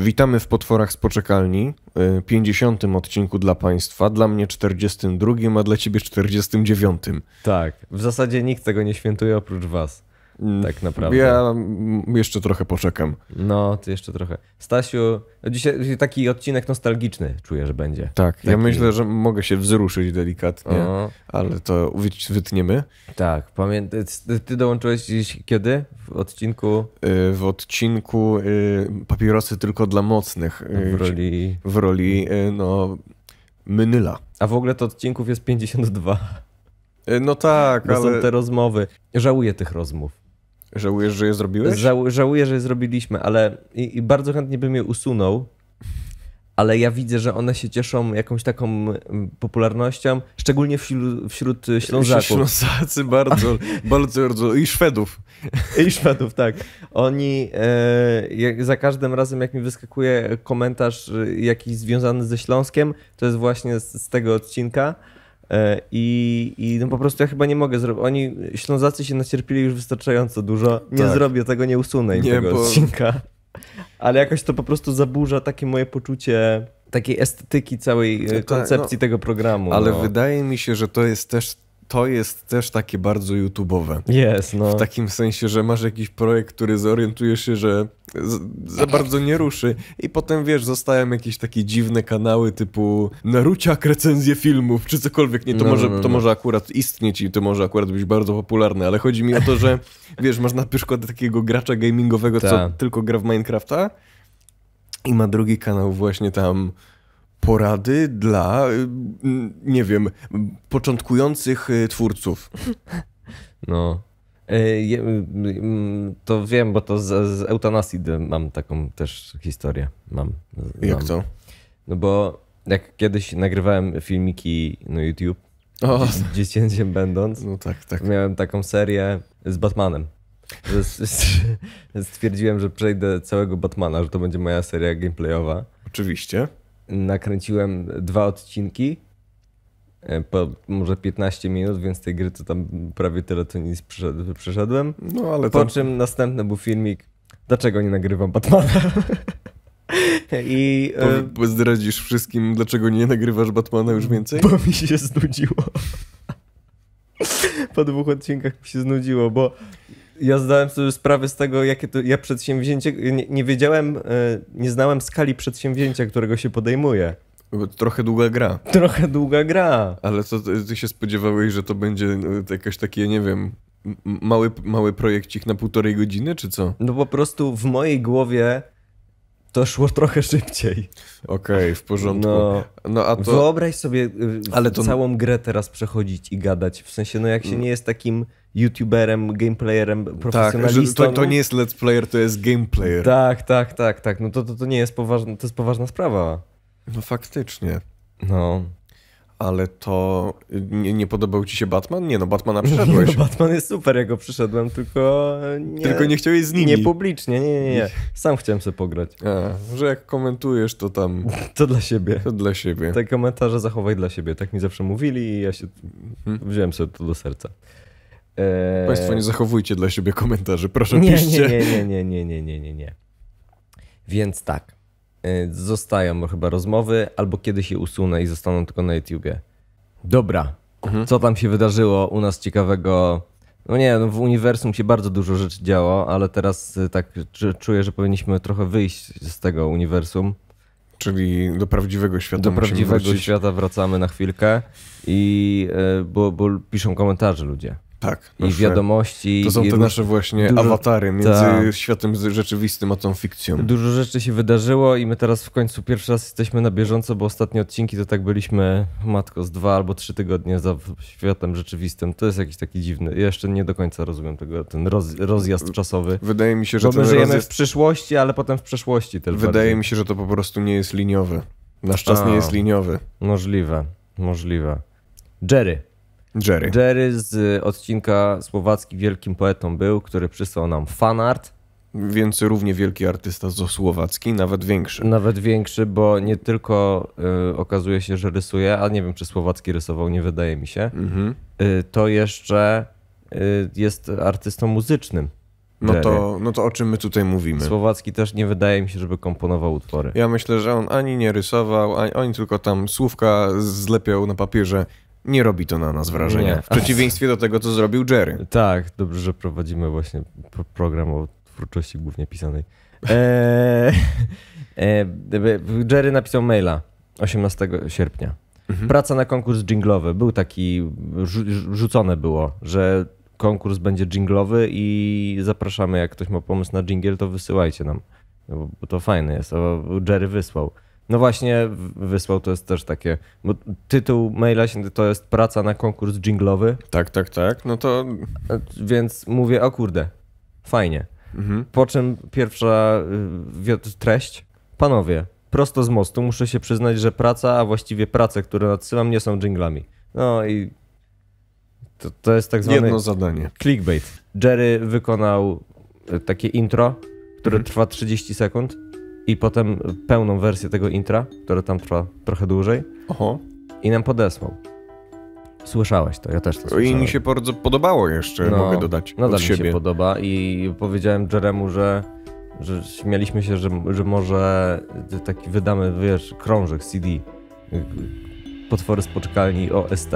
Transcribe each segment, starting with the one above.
Witamy w Potworach z Poczekalni, 50. Y, odcinku dla Państwa, dla mnie 42, a dla Ciebie 49. Tak, w zasadzie nikt tego nie świętuje oprócz Was. Mm. Tak naprawdę. Ja jeszcze trochę poczekam. No, ty jeszcze trochę. Stasiu, dzisiaj taki odcinek nostalgiczny czuję, że będzie. Tak, taki... ja myślę, że mogę się wzruszyć delikatnie, o. ale to wytniemy. Tak, pamiętaj, ty dołączyłeś dziś kiedy w odcinku? Y, w odcinku y, papierosy tylko dla mocnych. Y, w roli... W roli, no, Mynyla. A w ogóle to odcinków jest 52. No tak, to ale... są te rozmowy. Żałuję tych rozmów. Żałujesz, że je zrobiłeś? Żał, żałuję, że je zrobiliśmy, ale i, i bardzo chętnie bym je usunął, ale ja widzę, że one się cieszą jakąś taką popularnością, szczególnie wśród, wśród e, Ślązaków. Ślązacy bardzo, bardzo, bardzo. I Szwedów. I Szwedów, tak. Oni e, za każdym razem, jak mi wyskakuje komentarz e, jakiś związany ze Śląskiem, to jest właśnie z, z tego odcinka. E, I, I no po prostu ja chyba nie mogę zrobić. Oni, Ślązacy się nacierpili już wystarczająco dużo. Nie tak. zrobię tego, nie usunę im nie, tego bo... odcinka. Ale jakoś to po prostu zaburza takie moje poczucie takiej estetyki całej e, koncepcji no, tego programu. Ale no. wydaje mi się, że to jest też to jest też takie bardzo YouTube'owe. Jest, no. W takim sensie, że masz jakiś projekt, który zorientujesz się, że za bardzo nie ruszy i potem, wiesz, zostają jakieś takie dziwne kanały typu Naruciak recenzje filmów, czy cokolwiek. Nie, to, no, może, no, no. to no. może akurat istnieć i to może akurat być bardzo popularne, ale chodzi mi o to, że, wiesz, masz na przykład takiego gracza gamingowego, Ta. co tak. tylko gra w Minecrafta i ma drugi kanał właśnie tam porady dla, y, nie wiem, początkujących y, twórców. No. E, to wiem, bo to z, z mam taką też historię. Mam, mam. Jak to? No bo jak kiedyś nagrywałem filmiki na YouTube, o. dziecięciem będąc, no tak, tak. miałem taką serię z Batmanem. Stwierdziłem, że przejdę całego Batmana, że to będzie moja seria gameplayowa. Oczywiście nakręciłem dwa odcinki e, po może 15 minut, więc tej gry to tam prawie tyle co nic przeszedłem. No, ale po czym następny był filmik, dlaczego nie nagrywam Batmana? I, e, Powie, zdradzisz wszystkim, dlaczego nie nagrywasz Batmana już więcej? Bo mi się znudziło. po dwóch odcinkach mi się znudziło, bo ja zdałem sobie sprawę z tego, jakie to ja przedsięwzięcie. Nie, nie wiedziałem, e, nie znałem skali przedsięwzięcia, którego się podejmuje. Trochę długa gra. Trochę długa gra. Ale co ty się spodziewałeś, że to będzie e, jakaś takie, nie wiem, mały, mały projekcik na półtorej godziny, czy co? No po prostu w mojej głowie to szło trochę szybciej. Okej, okay, w porządku. No, no, a to... Wyobraź sobie e, ale to... całą grę teraz przechodzić i gadać. W sensie, no jak się mm. nie jest takim youtuberem, gameplayerem, tak, profesjonalistą. Tak, to, to no. nie jest let's player, to jest gameplayer. Tak, tak, tak, tak. No to, to, to nie jest poważna, to jest poważna sprawa. No faktycznie. No. Ale to... Nie, nie podobał ci się Batman? Nie no, Batmana przyszedłeś. Nie, no, Batman jest super, jak go przyszedłem, tylko... Nie, tylko nie chciałeś z nimi. Nie publicznie, nie, nie, nie. Sam chciałem sobie pograć. A, że jak komentujesz, to tam... To dla siebie. To dla siebie. Te komentarze zachowaj dla siebie. Tak mi zawsze mówili i ja się... Hmm? Wziąłem sobie to do serca. Eee, Państwo nie zachowujcie dla siebie komentarzy, proszę nie, piszcie. Nie, nie, nie, nie, nie, nie, nie, nie. Więc tak, e, zostają chyba rozmowy, albo kiedy się usunę i zostaną tylko na YouTubie. Dobra, mhm. co tam się wydarzyło u nas ciekawego? No nie, no w uniwersum się bardzo dużo rzeczy działo, ale teraz e, tak czuję, że powinniśmy trochę wyjść z tego uniwersum. Czyli do prawdziwego świata. Do prawdziwego wrócić. świata wracamy na chwilkę i e, bo, bo piszą komentarze ludzie. Tak. I wiadomości. To są te nasze właśnie dużo, awatary między ta. światem rzeczywistym a tą fikcją. Dużo rzeczy się wydarzyło i my teraz w końcu pierwszy raz jesteśmy na bieżąco, bo ostatnie odcinki to tak byliśmy, matko, z dwa albo trzy tygodnie za światem rzeczywistym. To jest jakiś taki dziwny. Ja jeszcze nie do końca rozumiem tego, ten roz, rozjazd czasowy. Wydaje mi się, że bo my ten żyjemy rozjazd... w przyszłości, ale potem w przeszłości też. Wydaje bardziej. mi się, że to po prostu nie jest liniowe. Nasz czas a, nie jest liniowy. Możliwe, możliwe. Jerry. Jerry. Jerry z odcinka Słowacki wielkim poetą był, który przysłał nam fanart. Więc równie wielki artysta słowacki, nawet większy. Nawet większy, bo nie tylko y, okazuje się, że rysuje, a nie wiem, czy słowacki rysował, nie wydaje mi się. Mhm. Y, to jeszcze y, jest artystą muzycznym. No to, no to o czym my tutaj mówimy? Słowacki też nie wydaje mi się, żeby komponował utwory. Ja myślę, że on ani nie rysował, ani, oni tylko tam słówka zlepiał na papierze nie robi to na nas wrażenia. Nie. W przeciwieństwie do tego, co zrobił Jerry. Tak, dobrze, że prowadzimy właśnie program o twórczości głównie pisanej. Eee, e, e Jerry napisał maila 18 sierpnia. Mhm. Praca na konkurs jinglowy. Był taki, rzucone było, że konkurs będzie jinglowy i zapraszamy, jak ktoś ma pomysł na jingle, to wysyłajcie nam. No, bo to fajne jest, bo Jerry wysłał. No właśnie, wysłał to jest też takie. Bo tytuł maila się to jest praca na konkurs jinglowy. Tak, tak, tak. No to. Więc mówię, o kurde, fajnie. Mhm. Po czym pierwsza y, treść. Panowie, prosto z mostu muszę się przyznać, że praca, a właściwie prace, które nadsyłam, nie są jinglami. No i. To, to jest tak zwane. Jedno zadanie. Clickbait. Jerry wykonał y, takie intro, które mhm. trwa 30 sekund i potem pełną wersję tego intra, które tam trwa trochę dłużej. Oho. I nam podesłał. Słyszałeś to, ja też to słyszałem. I mi się bardzo podobało jeszcze, no, mogę dodać. No mi się podoba i powiedziałem Jeremu, że, że śmialiśmy się, że, że może taki wydamy, wiesz, krążek CD. Potwory z poczekalni OST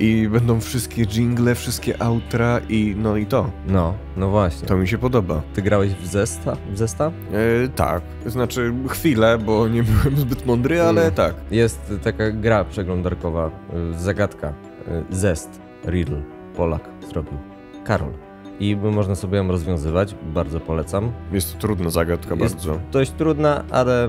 i będą wszystkie jingle, wszystkie outra i no i to. No, no właśnie. To mi się podoba. Ty grałeś w Zesta? W Zesta? E, tak, znaczy chwilę, bo nie byłem zbyt mądry, ale mm. tak. Jest taka gra przeglądarkowa, e, zagadka, e, Zest, Riddle, Polak zrobił, Karol i można sobie ją rozwiązywać. Bardzo polecam. Jest to trudna zagadka, jest bardzo. Dość trudna, ale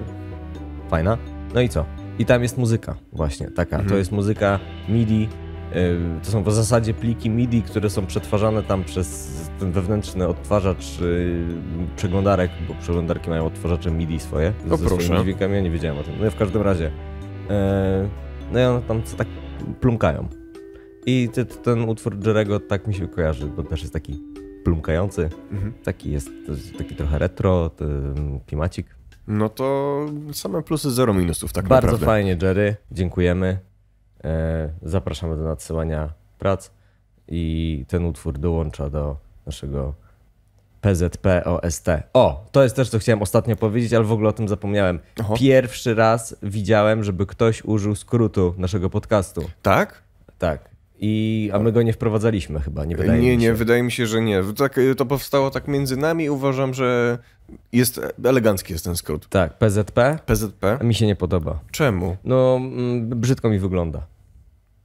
fajna. No i co? I tam jest muzyka, właśnie taka. Mhm. To jest muzyka MIDI Y, to są w zasadzie pliki MIDI, które są przetwarzane tam przez ten wewnętrzny odtwarzacz y, przeglądarek, bo przeglądarki mają odtwarzacze MIDI swoje. No ze proszę. swoimi dźwiękami, ja nie wiedziałem o tym. No i w każdym razie, y, no i one tam tak plumkają. I ten, utwór Jerego tak mi się kojarzy, bo też jest taki plumkający, mhm. taki jest taki trochę retro, klimacik. No to same plusy, zero minusów, tak Bardzo naprawdę. Bardzo fajnie, Jerry. Dziękujemy. E, zapraszamy do nadsyłania prac i ten utwór dołącza do naszego PZP OST. O, to jest też co chciałem ostatnio powiedzieć, ale w ogóle o tym zapomniałem. Aha. Pierwszy raz widziałem, żeby ktoś użył skrótu naszego podcastu. Tak? Tak. I, a my go nie wprowadzaliśmy chyba, nie wydaje nie, mi się. Nie, nie wydaje mi się, że nie. Tak, to powstało tak między nami uważam, że jest elegancki jest ten skrót. Tak, PZP. PZP. mi się nie podoba. Czemu? No, mm, brzydko mi wygląda.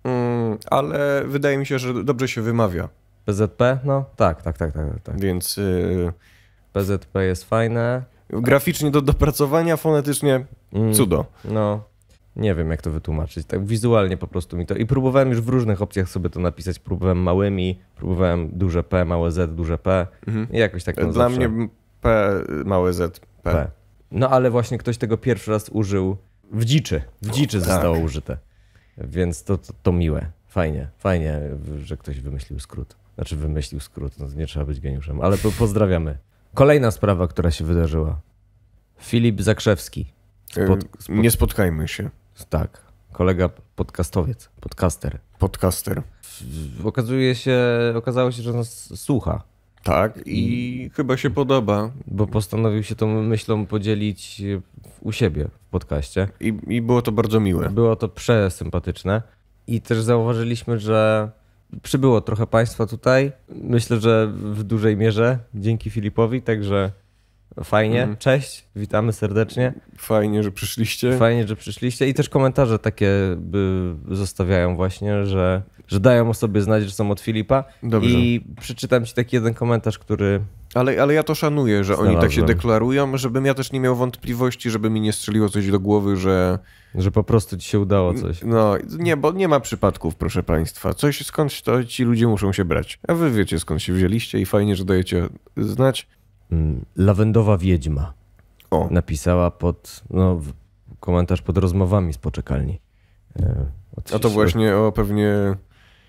Mm, ale wydaje mi się, że dobrze się wymawia. PZP? No tak, tak, tak, tak. tak. Więc. PZP y, jest fajne. Graficznie do dopracowania, fonetycznie mm, cudo. No. Nie wiem, jak to wytłumaczyć. Tak wizualnie po prostu mi to. I próbowałem już w różnych opcjach sobie to napisać. Próbowałem małymi, próbowałem duże P, małe Z, duże P. Mhm. I jakoś tak. No, Dla zawsze... mnie P, małe Z, P. P. No ale właśnie ktoś tego pierwszy raz użył w dziczy. W dziczy o, tak. zostało tak. użyte. Więc to, to, to miłe. Fajnie, fajnie, że ktoś wymyślił skrót. Znaczy wymyślił skrót, no nie trzeba być geniuszem, ale po, pozdrawiamy. Kolejna sprawa, która się wydarzyła. Filip Zakrzewski. E, spod, spod... Nie spotkajmy się. Tak, kolega podcastowiec, podcaster. Podcaster. Okazuje się, okazało się, że nas słucha tak, i, i mm. chyba się podoba. Bo postanowił się tą myślą podzielić e, u siebie w podcaście. I, I było to bardzo miłe. Było to przesympatyczne. I też zauważyliśmy, że przybyło trochę Państwa tutaj. Myślę, że w dużej mierze dzięki Filipowi, także fajnie. Mhm. Cześć, witamy serdecznie. Fajnie, że przyszliście. Fajnie, że przyszliście. I też komentarze takie zostawiają właśnie, że że dają o sobie znać, że są od Filipa. Dobrze. I przeczytam ci taki jeden komentarz, który. Ale, ale ja to szanuję, że Znalazłem. oni tak się deklarują, żebym ja też nie miał wątpliwości, żeby mi nie strzeliło coś do głowy, że. Że po prostu ci się udało coś. No, nie, bo nie ma przypadków, proszę państwa. Coś skądś to ci ludzie muszą się brać. A wy wiecie skąd się wzięliście i fajnie, że dajecie znać. Mm, Lawendowa Wiedźma. O. Napisała pod. No, komentarz pod rozmowami z poczekalni. E, A to właśnie o pewnie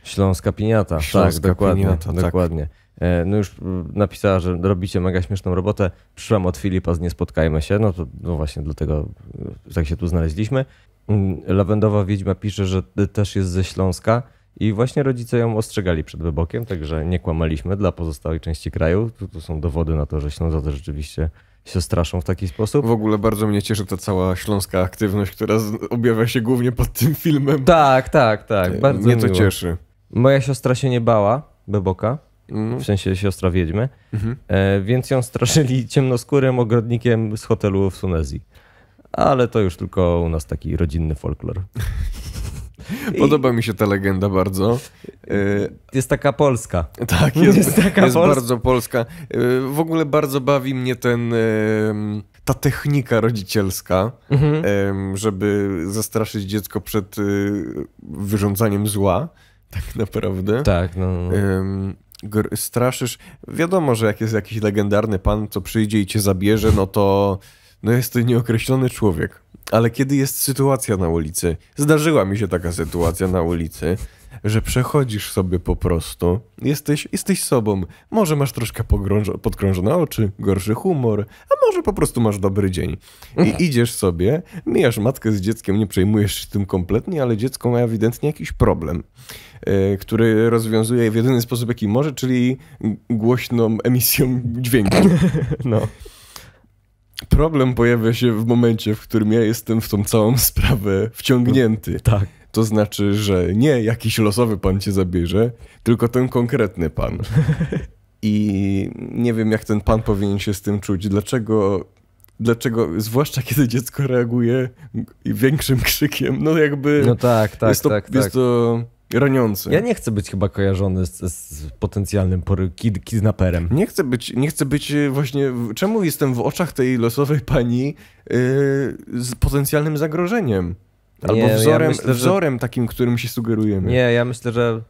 Śląska Piniata. Tak, śląska tak, dokładnie. Piniata, tak. dokładnie. E, no już napisała, że robicie mega śmieszną robotę. Przyszłam od Filipa z Nie Spotkajmy się. No to no właśnie dlatego e, tak się tu znaleźliśmy. Mm, Lawendowa Wiedźma pisze, że też jest ze Śląska. I właśnie rodzice ją ostrzegali przed wybokiem, także nie kłamaliśmy dla pozostałej części kraju. Tu, tu są dowody na to, że Ślązacy rzeczywiście się straszą w taki sposób. W ogóle bardzo mnie cieszy ta cała śląska aktywność, która objawia się głównie pod tym filmem. Tak, tak, tak. E, bardzo mnie miło. to cieszy. Moja siostra się nie bała Beboka, mm. w sensie siostra wiedźmy, mhm. e, więc ją straszyli ciemnoskórym ogrodnikiem z hotelu w Sunezji. Ale to już tylko u nas taki rodzinny folklor. Podoba I... mi się ta legenda bardzo. E, jest taka polska. Tak, jest, jest, taka jest bardzo polska. E, w ogóle bardzo bawi mnie ten, e, ta technika rodzicielska, mhm. żeby zastraszyć dziecko przed wyrządzaniem zła. tak naprawdę. Tak, no. Ym, no. straszysz. Wiadomo, że jak jest jakiś legendarny pan, co przyjdzie i cię zabierze, no to no jest to nieokreślony człowiek. Ale kiedy jest sytuacja na ulicy, zdarzyła mi się taka sytuacja na ulicy, że przechodzisz sobie po prostu, jesteś, jesteś sobą. Może masz troszkę podkrążone oczy, gorszy humor, a może po prostu masz dobry dzień. I idziesz sobie, mijasz matkę z dzieckiem, nie przejmujesz się tym kompletnie, ale dziecko ma ewidentnie jakiś problem, yy, który rozwiązuje w jedyny sposób, jaki może, czyli głośną emisją dźwięku. No. Problem pojawia się w momencie, w którym ja jestem w tą całą sprawę wciągnięty. Tak. To znaczy, że nie jakiś losowy pan cię zabierze, tylko ten konkretny pan. I nie wiem, jak ten pan powinien się z tym czuć. Dlaczego, dlaczego zwłaszcza kiedy dziecko reaguje większym krzykiem, no jakby... No tak, tak, jest to, tak. Jest tak. to Roniący. Ja nie chcę być chyba kojarzony z, z potencjalnym kid, kidnaperem. Nie chcę być, nie chcę być e, właśnie. Czemu jestem w oczach tej losowej pani yy, z potencjalnym zagrożeniem? Albo nie, wzorem, ja myślę, wzorem że... takim, którym się sugerujemy. Nie, ja myślę, że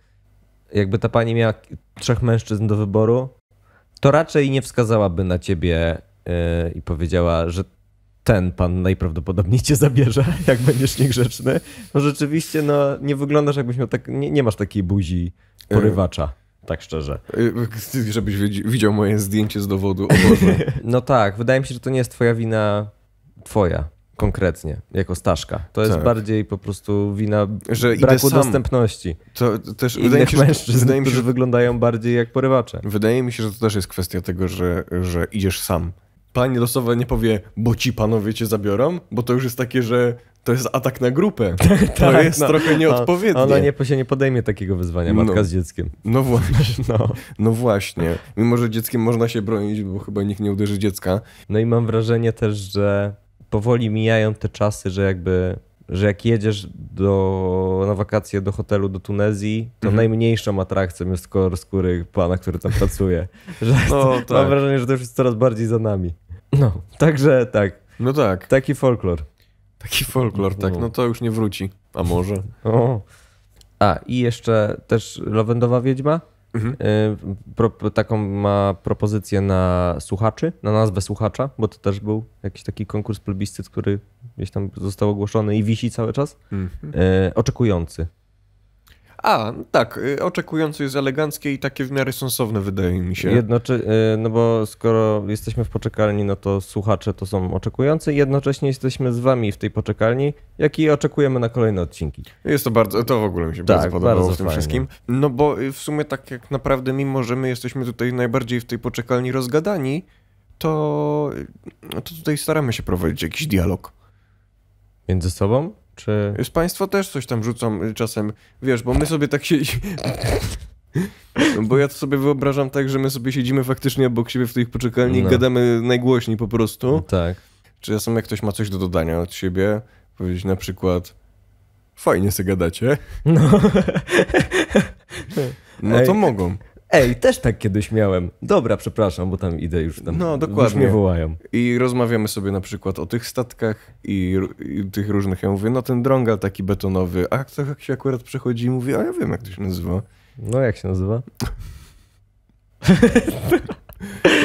jakby ta pani miała trzech mężczyzn do wyboru, to raczej nie wskazałaby na ciebie yy, i powiedziała, że ten pan najprawdopodobniej cię zabierze, jak będziesz niegrzeczny. No rzeczywiście, no nie wyglądasz jakbyś miał tak, nie, nie masz takiej buzi porywacza. Tak szczerze. Y, żebyś widział moje zdjęcie z dowodu. O Boże. No tak, wydaje mi się, że to nie jest twoja wina, twoja konkretnie, jako Staszka. To tak. jest bardziej po prostu wina że braku dostępności. To, to też wydaje mi się, mężczyzn, wydaje mi się, że wyglądają bardziej jak porywacze. Wydaje mi się, że to też jest kwestia tego, że, że idziesz sam pani losowa nie powie, bo ci panowie cię zabiorą, bo to już jest takie, że to jest atak na grupę. to tak, jest tak, no, trochę no, nieodpowiednie. Ona nie, się nie podejmie takiego wyzwania, no. matka no, z dzieckiem. No właśnie. No. no właśnie. Mimo, że dzieckiem można się bronić, bo chyba nikt nie uderzy dziecka. No i mam wrażenie też, że powoli mijają te czasy, że jakby że jak jedziesz do, na wakacje do hotelu do Tunezji, to mhm. najmniejszą atrakcją jest kolor skóry pana, który tam pracuje. Że no, to, tak. Mam wrażenie, że to już jest coraz bardziej za nami. No, także tak. No tak. Taki folklor. Taki folklor, tak. No. no to już nie wróci. A może? o. A, i jeszcze też Lawendowa Wiedźma. Mhm. Y, pro, taką ma propozycję na słuchaczy, na nazwę słuchacza, bo to też był jakiś taki konkurs plebiscyt, który gdzieś tam został ogłoszony i wisi cały czas. Mhm. Y, oczekujący. A, tak, y, oczekujący jest eleganckie i takie w miarę sensowne wydaje mi się. Jednocze... Y, no bo skoro jesteśmy w poczekalni, no to słuchacze to są oczekujący i jednocześnie jesteśmy z wami w tej poczekalni, jak i oczekujemy na kolejne odcinki. Jest to bardzo, to w ogóle mi się tak, bardzo podobało bardzo w tym fajnie. wszystkim. No bo y, w sumie tak jak naprawdę mimo, że my jesteśmy tutaj najbardziej w tej poczekalni rozgadani, to, no to tutaj staramy się prowadzić jakiś dialog. Między sobą? Czy... Z też coś tam rzucą y, czasem, wiesz, bo my sobie tak się... Bo ja to sobie wyobrażam tak, że my sobie siedzimy faktycznie obok siebie w tych poczekalni no. i gadamy najgłośniej po prostu. No tak. Czy czasem jak ktoś ma coś do dodania od siebie, powiedzieć na przykład fajnie se gadacie. No, no to Ej. mogą. Ej, też tak kiedyś miałem. Dobra, przepraszam, bo tam idę już tam. No, dokładnie. Już mnie wołają. I rozmawiamy sobie na przykład o tych statkach i, i tych różnych. Ja mówię, no ten drągal taki betonowy, a kto jak się akurat przechodzi i mówi, a ja wiem jak to się nazywa. No, jak się nazywa?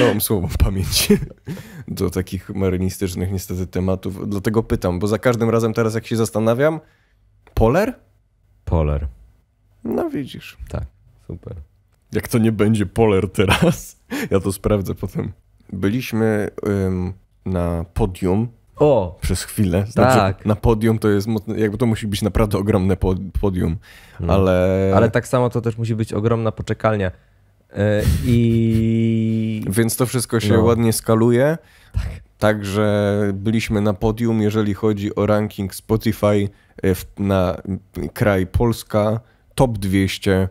No, mam słabą pamięć do takich marynistycznych niestety tematów. Dlatego pytam, bo za każdym razem teraz jak się zastanawiam, poler? Poler. No widzisz. Tak, super. Jak to nie będzie Poler teraz? Ja to sprawdzę potem. Byliśmy ym, na podium o! Przez chwilę. Znaczy, tak. Na podium to jest, jakby to musi być naprawdę ogromne podium, no. ale... Ale tak samo to też musi być ogromna poczekalnia. Yy, I... Więc to wszystko się no. ładnie skaluje. Tak. Także byliśmy na podium, jeżeli chodzi o ranking Spotify e, na kraj Polska, top 200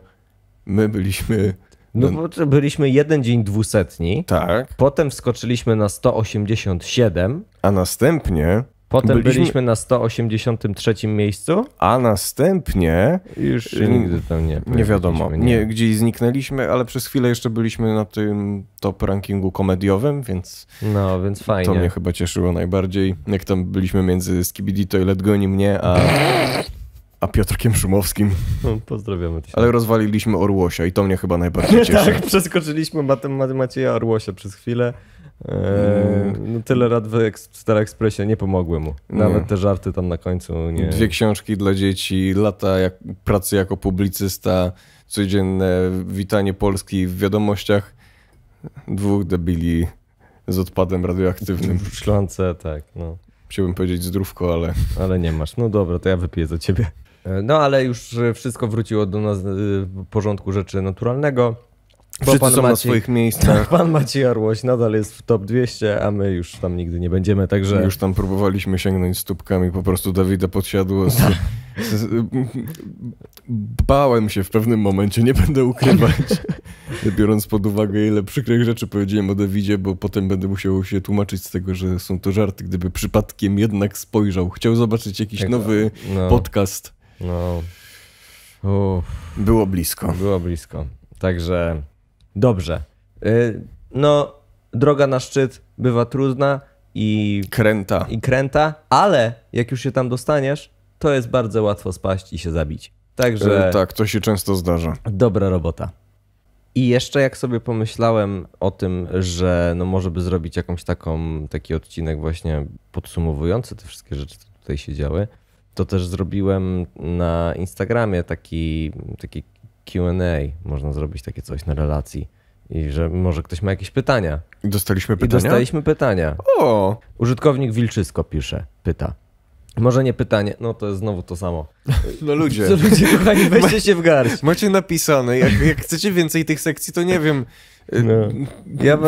My byliśmy. No, no bo byliśmy jeden dzień dwusetni. Tak. Potem wskoczyliśmy na 187. A następnie. Potem byliśmy, byliśmy na 183 miejscu. A następnie. Już nigdy tam nie. Nie wiadomo. Nie. nie, gdzieś zniknęliśmy, ale przez chwilę jeszcze byliśmy na tym top rankingu komediowym, więc. No, więc fajnie. To mnie chyba cieszyło najbardziej. Jak tam byliśmy między Skibidi Toilet goni mnie, a. a Piotrkiem Szumowskim. No, pozdrawiamy. Cię. Ale rozwaliliśmy Orłosia i to mnie chyba najbardziej cieszy. tak, przeskoczyliśmy Macieja Orłosia przez chwilę. Eee, mm. no tyle rad w Star Expressie nie pomogły mu. Nawet nie. te żarty tam na końcu nie. Dwie książki dla dzieci, lata jak, pracy jako publicysta, codzienne witanie Polski w wiadomościach. Dwóch debili z odpadem radioaktywnym. W szklance, tak. No. Chciałbym powiedzieć zdrówko, ale... Ale nie masz. No dobra, to ja wypiję za ciebie. E, no ale już wszystko wróciło do nas e, w porządku rzeczy naturalnego. Bo pan są Maciej, na swoich miejscach. Pan Maciej Arłoś nadal jest w top 200, a my już tam nigdy nie będziemy, także... Już tam próbowaliśmy sięgnąć stópkami, po prostu Dawida podsiadło. Z... Bałem się w pewnym momencie, nie będę ukrywać. Biorąc pod uwagę, ile przykrych rzeczy powiedziałem o Dawidzie, bo potem będę musiał się tłumaczyć z tego, że są to żarty. Gdyby przypadkiem jednak spojrzał, chciał zobaczyć jakiś nowy no. podcast no. Było blisko. Było blisko. Także dobrze. Y, no, droga na szczyt bywa trudna i kręta. I kręta, ale jak już się tam dostaniesz, to jest bardzo łatwo spaść i się zabić. Także y, tak, to się często zdarza. Dobra robota. I jeszcze jak sobie pomyślałem o tym, że no może by zrobić jakąś taką taki odcinek właśnie podsumowujący te wszystkie rzeczy, które tutaj się działy, to też zrobiłem na Instagramie taki, taki QA. Można zrobić takie coś na relacji. I że może ktoś ma jakieś pytania. Dostaliśmy pytania. I dostaliśmy pytania. O! Użytkownik Wilczysko pisze, pyta. Może nie pytanie, no to jest znowu to samo. No ludzie. Co ludzie, kochani, weźcie się w garść. Macie napisane, jak, jak chcecie więcej tych sekcji, to nie wiem, no. Ja,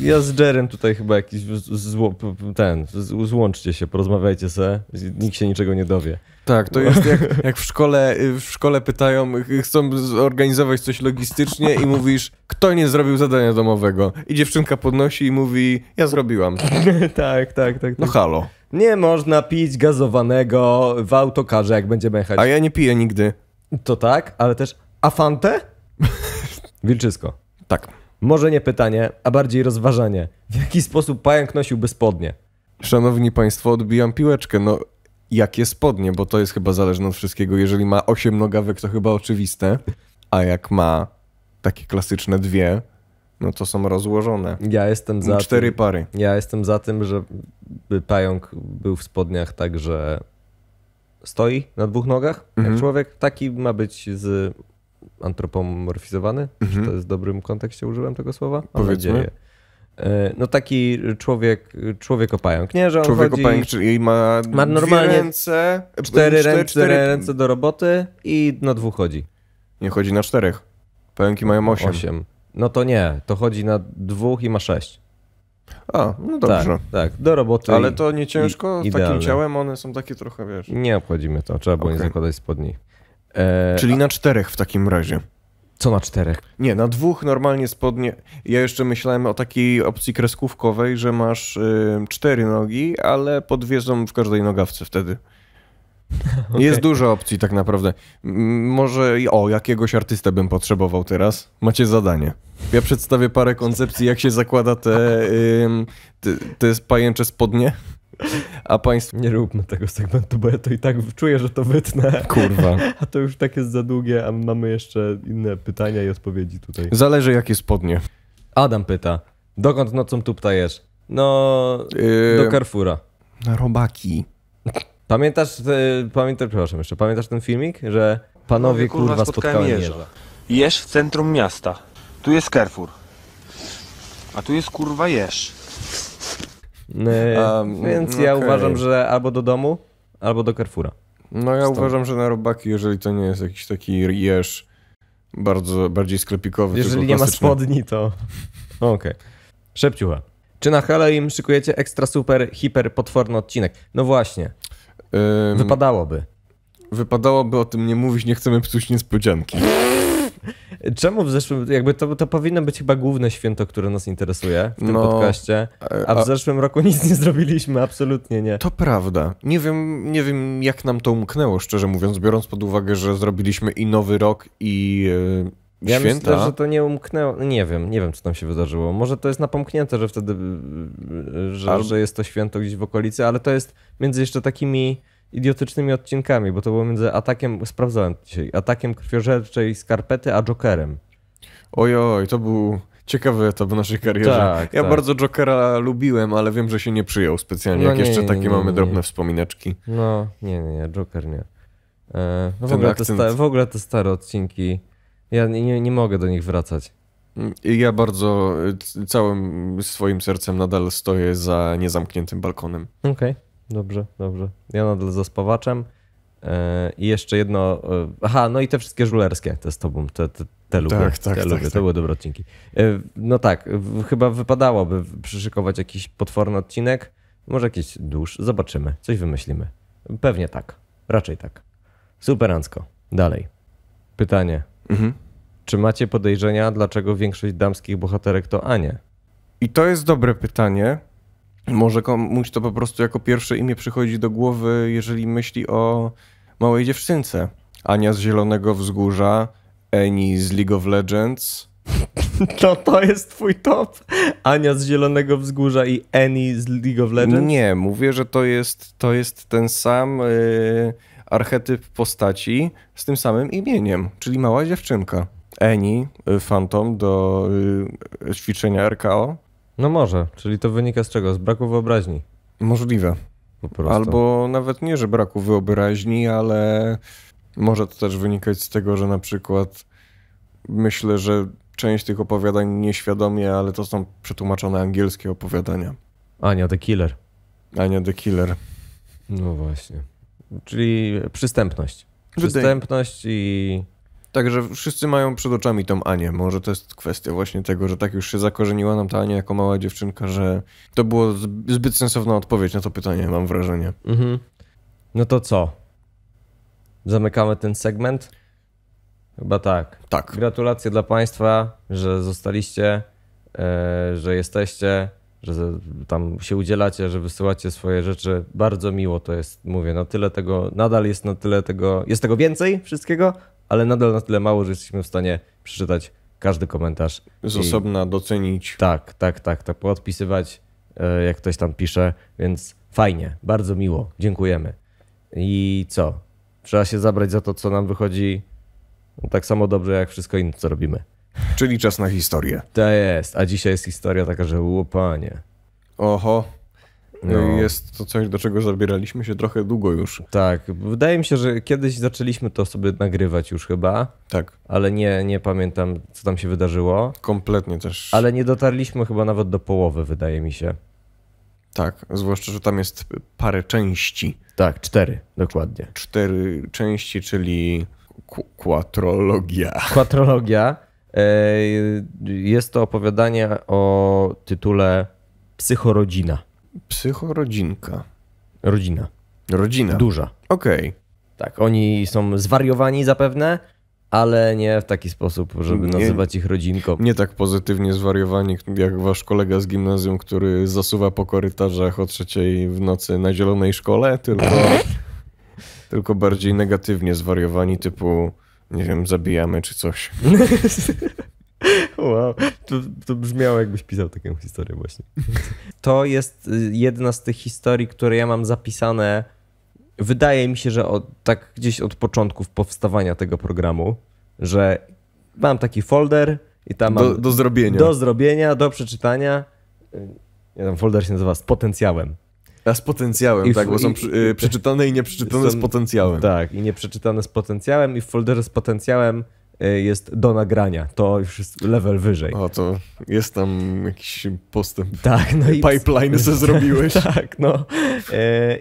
ja z Jerem tutaj chyba jakiś zło, ten, złączcie się, porozmawiajcie se, nikt się niczego nie dowie. Tak, to no. jest jak, jak w, szkole, y, w szkole pytają, y, chcą zorganizować coś logistycznie i mówisz, kto nie zrobił zadania domowego? I dziewczynka podnosi i mówi, ja zrobiłam. tak, tak, tak. No tak. halo. Nie można pić gazowanego w autokarze, jak będziemy jechać. A ja nie piję nigdy. To tak, ale też, a fantę? Wilczysko. Tak. Może nie pytanie, a bardziej rozważanie. W jaki sposób pająk nosiłby spodnie? Szanowni Państwo, odbijam piłeczkę. No, jakie spodnie, bo to jest chyba zależne od wszystkiego. Jeżeli ma osiem nogawek, to chyba oczywiste, a jak ma takie klasyczne dwie, no to są rozłożone. Ja jestem za. Cztery tym, pary. Ja jestem za tym, żeby pająk był w spodniach tak, że stoi na dwóch nogach, mhm. jak człowiek. Taki ma być z antropomorfizowany, mhm. czy to jest w dobrym kontekście użyłem tego słowa? Mam Powiedzmy. E, no taki człowiek, człowiek opająk, nie? Że on człowiek chodzi, opająk, czyli ma, ma normalnie ręce, cztery, cztery, ręce, cztery ręce do roboty i na dwóch chodzi. Nie chodzi na czterech. Pająki mają osiem. osiem. No to nie, to chodzi na dwóch i ma sześć. A, no tak, dobrze. Tak, tak do roboty. Ale to nie ciężko, i, z takim idealne. ciałem one są takie trochę, wiesz... Nie obchodzimy to, trzeba było nie zakładać spodni. E, Czyli na czterech w takim razie. Co na czterech? Nie, na dwóch normalnie spodnie. Ja jeszcze myślałem o takiej opcji kreskówkowej, że masz y, cztery nogi, ale po w każdej nogawce wtedy. okay. Jest dużo opcji tak naprawdę. Może o, jakiegoś artystę bym potrzebował teraz. Macie zadanie. Ja przedstawię parę koncepcji, jak się zakłada te, y, te, te pajęcze spodnie. A państwo nie róbmy tego segmentu, bo ja to i tak czuję, że to wytnę. Kurwa. A to już tak jest za długie, a mamy jeszcze inne pytania i odpowiedzi tutaj. Zależy jakie spodnie. Adam pyta, dokąd nocą tu ptajesz? No, yy... do Carrefoura. Na robaki. Pamiętasz, y, e, pamiętasz, przepraszam jeszcze, pamiętasz ten filmik, że panowie, kurwa, kurwa spotkałem jeża. Jesz w centrum miasta. Tu jest Carrefour. A tu jest kurwa jesz. Yy, um, Więc ja uważam, że albo do domu, albo do Carrefoura. No ja Stąd. uważam, że na robaki, jeżeli to nie jest jakiś taki jeż bardzo, bardziej sklepikowy. Jeżeli nie ma spodni, to... Okej. Okay. Szepciucha. Czy na Halloween szykujecie ekstra super, hiper, potworny odcinek? No właśnie. Wypadałoby. Wypadałoby o tym nie mówić, nie chcemy psuć niespodzianki. czemu w zeszłym, jakby to, to powinno być chyba główne święto, które nas interesuje w tym no, podcaście, a w a... zeszłym roku nic nie zrobiliśmy, absolutnie nie. To prawda. Nie wiem, nie wiem jak nam to umknęło, szczerze mówiąc, biorąc pod uwagę, że zrobiliśmy i nowy rok i... E, ja Święta? myślę, że to nie umknęło. Nie wiem, nie wiem, co tam się wydarzyło. Może to jest napomknięte, że wtedy, e, e, że, że jest to święto gdzieś w okolicy, ale to jest między jeszcze takimi idiotycznymi odcinkami, bo to było między atakiem, sprawdzałem dzisiaj, atakiem krwiożerczej skarpety, a Jokerem. Ojoj, to był ciekawy etap w naszej karierze. Tak, ja tak. bardzo Jokera lubiłem, ale wiem, że się nie przyjął specjalnie, no jak nie, jeszcze nie, takie nie, mamy drobne wspomineczki. No, nie, nie, nie, Joker nie. E, no w, ogóle sta, w, ogóle te stare odcinki, ja nie, nie mogę do nich wracać. Ja bardzo y, całym swoim sercem nadal stoję za niezamkniętym balkonem. Okej. Okay. Dobrze, dobrze. Ja nadal za spawaczem. E, I jeszcze jedno. E, aha, no i te wszystkie żulerskie te z tobą, te, te, te lubię. Tak, tak, te tak, lubię. tak. To były dobre odcinki. E, no tak, chyba wypadałoby przyszykować jakiś potworny odcinek. Może jakiś dłuż. Zobaczymy. Coś wymyślimy. Pewnie tak. Raczej tak. Superancko. Dalej. Pytanie. Mhm. Czy macie podejrzenia, dlaczego większość damskich bohaterek to Anie? I to jest dobre pytanie. Może komuś to po prostu jako pierwsze imię przychodzi do głowy, jeżeli myśli o małej dziewczynce. Ania z Zielonego Wzgórza, Eni z League of Legends. No to jest twój top? Ania z Zielonego Wzgórza i Eni z League of Legends? Nie, mówię, że to jest, to jest ten sam yy, archetyp postaci z tym samym imieniem, czyli mała dziewczynka. Eni, Phantom y, do y, ćwiczenia RKO, no może, czyli to wynika z czego? Z braku wyobraźni. Możliwe. Albo nawet nie, że braku wyobraźni, ale może to też wynikać z tego, że na przykład myślę, że część tych opowiadań nieświadomie, ale to są przetłumaczone angielskie opowiadania. Ania the Killer. Ania the Killer. No właśnie. Czyli przystępność. Przystępność i Także wszyscy mają przed oczami tą Anię. Może to jest kwestia właśnie tego, że tak już się zakorzeniła nam ta Ania jako mała dziewczynka, że to było zbyt sensowna odpowiedź na to pytanie, mam wrażenie. Mhm. No to co? Zamykamy ten segment? Chyba tak. Tak. Gratulacje dla Państwa, że zostaliście, yy, że jesteście, że tam się udzielacie, że wysyłacie swoje rzeczy. Bardzo miło to jest, mówię, na no tyle tego, nadal jest na tyle tego, jest tego więcej wszystkiego, ale nadal na tyle mało, że jesteśmy w stanie przeczytać każdy komentarz. Z i... osobna docenić. Tak, tak, tak, tak, podpisywać, e, jak ktoś tam pisze, więc fajnie, bardzo miło, dziękujemy. I co? Trzeba się zabrać za to, co nam wychodzi no, tak samo dobrze, jak wszystko inne, co robimy. Czyli czas na historię. To jest, a dzisiaj jest historia taka, że łopanie. Oho. No. Jest to coś, do czego zabieraliśmy się trochę długo już. Tak, wydaje mi się, że kiedyś zaczęliśmy to sobie nagrywać już chyba. Tak. Ale nie, nie pamiętam, co tam się wydarzyło. Kompletnie też. Ale nie dotarliśmy chyba nawet do połowy, wydaje mi się. Tak, zwłaszcza, że tam jest parę części. Tak, cztery, dokładnie. Cztery części, czyli kwatrologia. Kwatrologia. E, jest to opowiadanie o tytule Psychorodzina. Psychorodzinka. Rodzina. Rodzina. Duża. Okej. Okay. Tak, oni są zwariowani zapewne, ale nie w taki sposób, żeby nie, nazywać ich rodzinką. Nie tak pozytywnie zwariowani jak wasz kolega z gimnazjum, który zasuwa po korytarzach o trzeciej w nocy na zielonej szkole, tylko, tylko bardziej negatywnie zwariowani, typu, nie wiem, zabijamy czy coś. Wow, to, to brzmiało jakbyś pisał taką historię właśnie. To jest y, jedna z tych historii, które ja mam zapisane, wydaje mi się, że od, tak gdzieś od początków powstawania tego programu, że mam taki folder i tam do, mam... Do zrobienia. Do zrobienia, do przeczytania. Ja y, tam folder się nazywa z potencjałem. A z potencjałem, I tak, bo są i, y, przeczytane i nieprzeczytane są, z potencjałem. Tak, i nieprzeczytane z potencjałem i w folderze z potencjałem Y, jest do nagrania. To już jest level wyżej. O, to jest tam jakiś postęp. Tak, no i... Pipeline se zrobiłeś. tak, no. Y,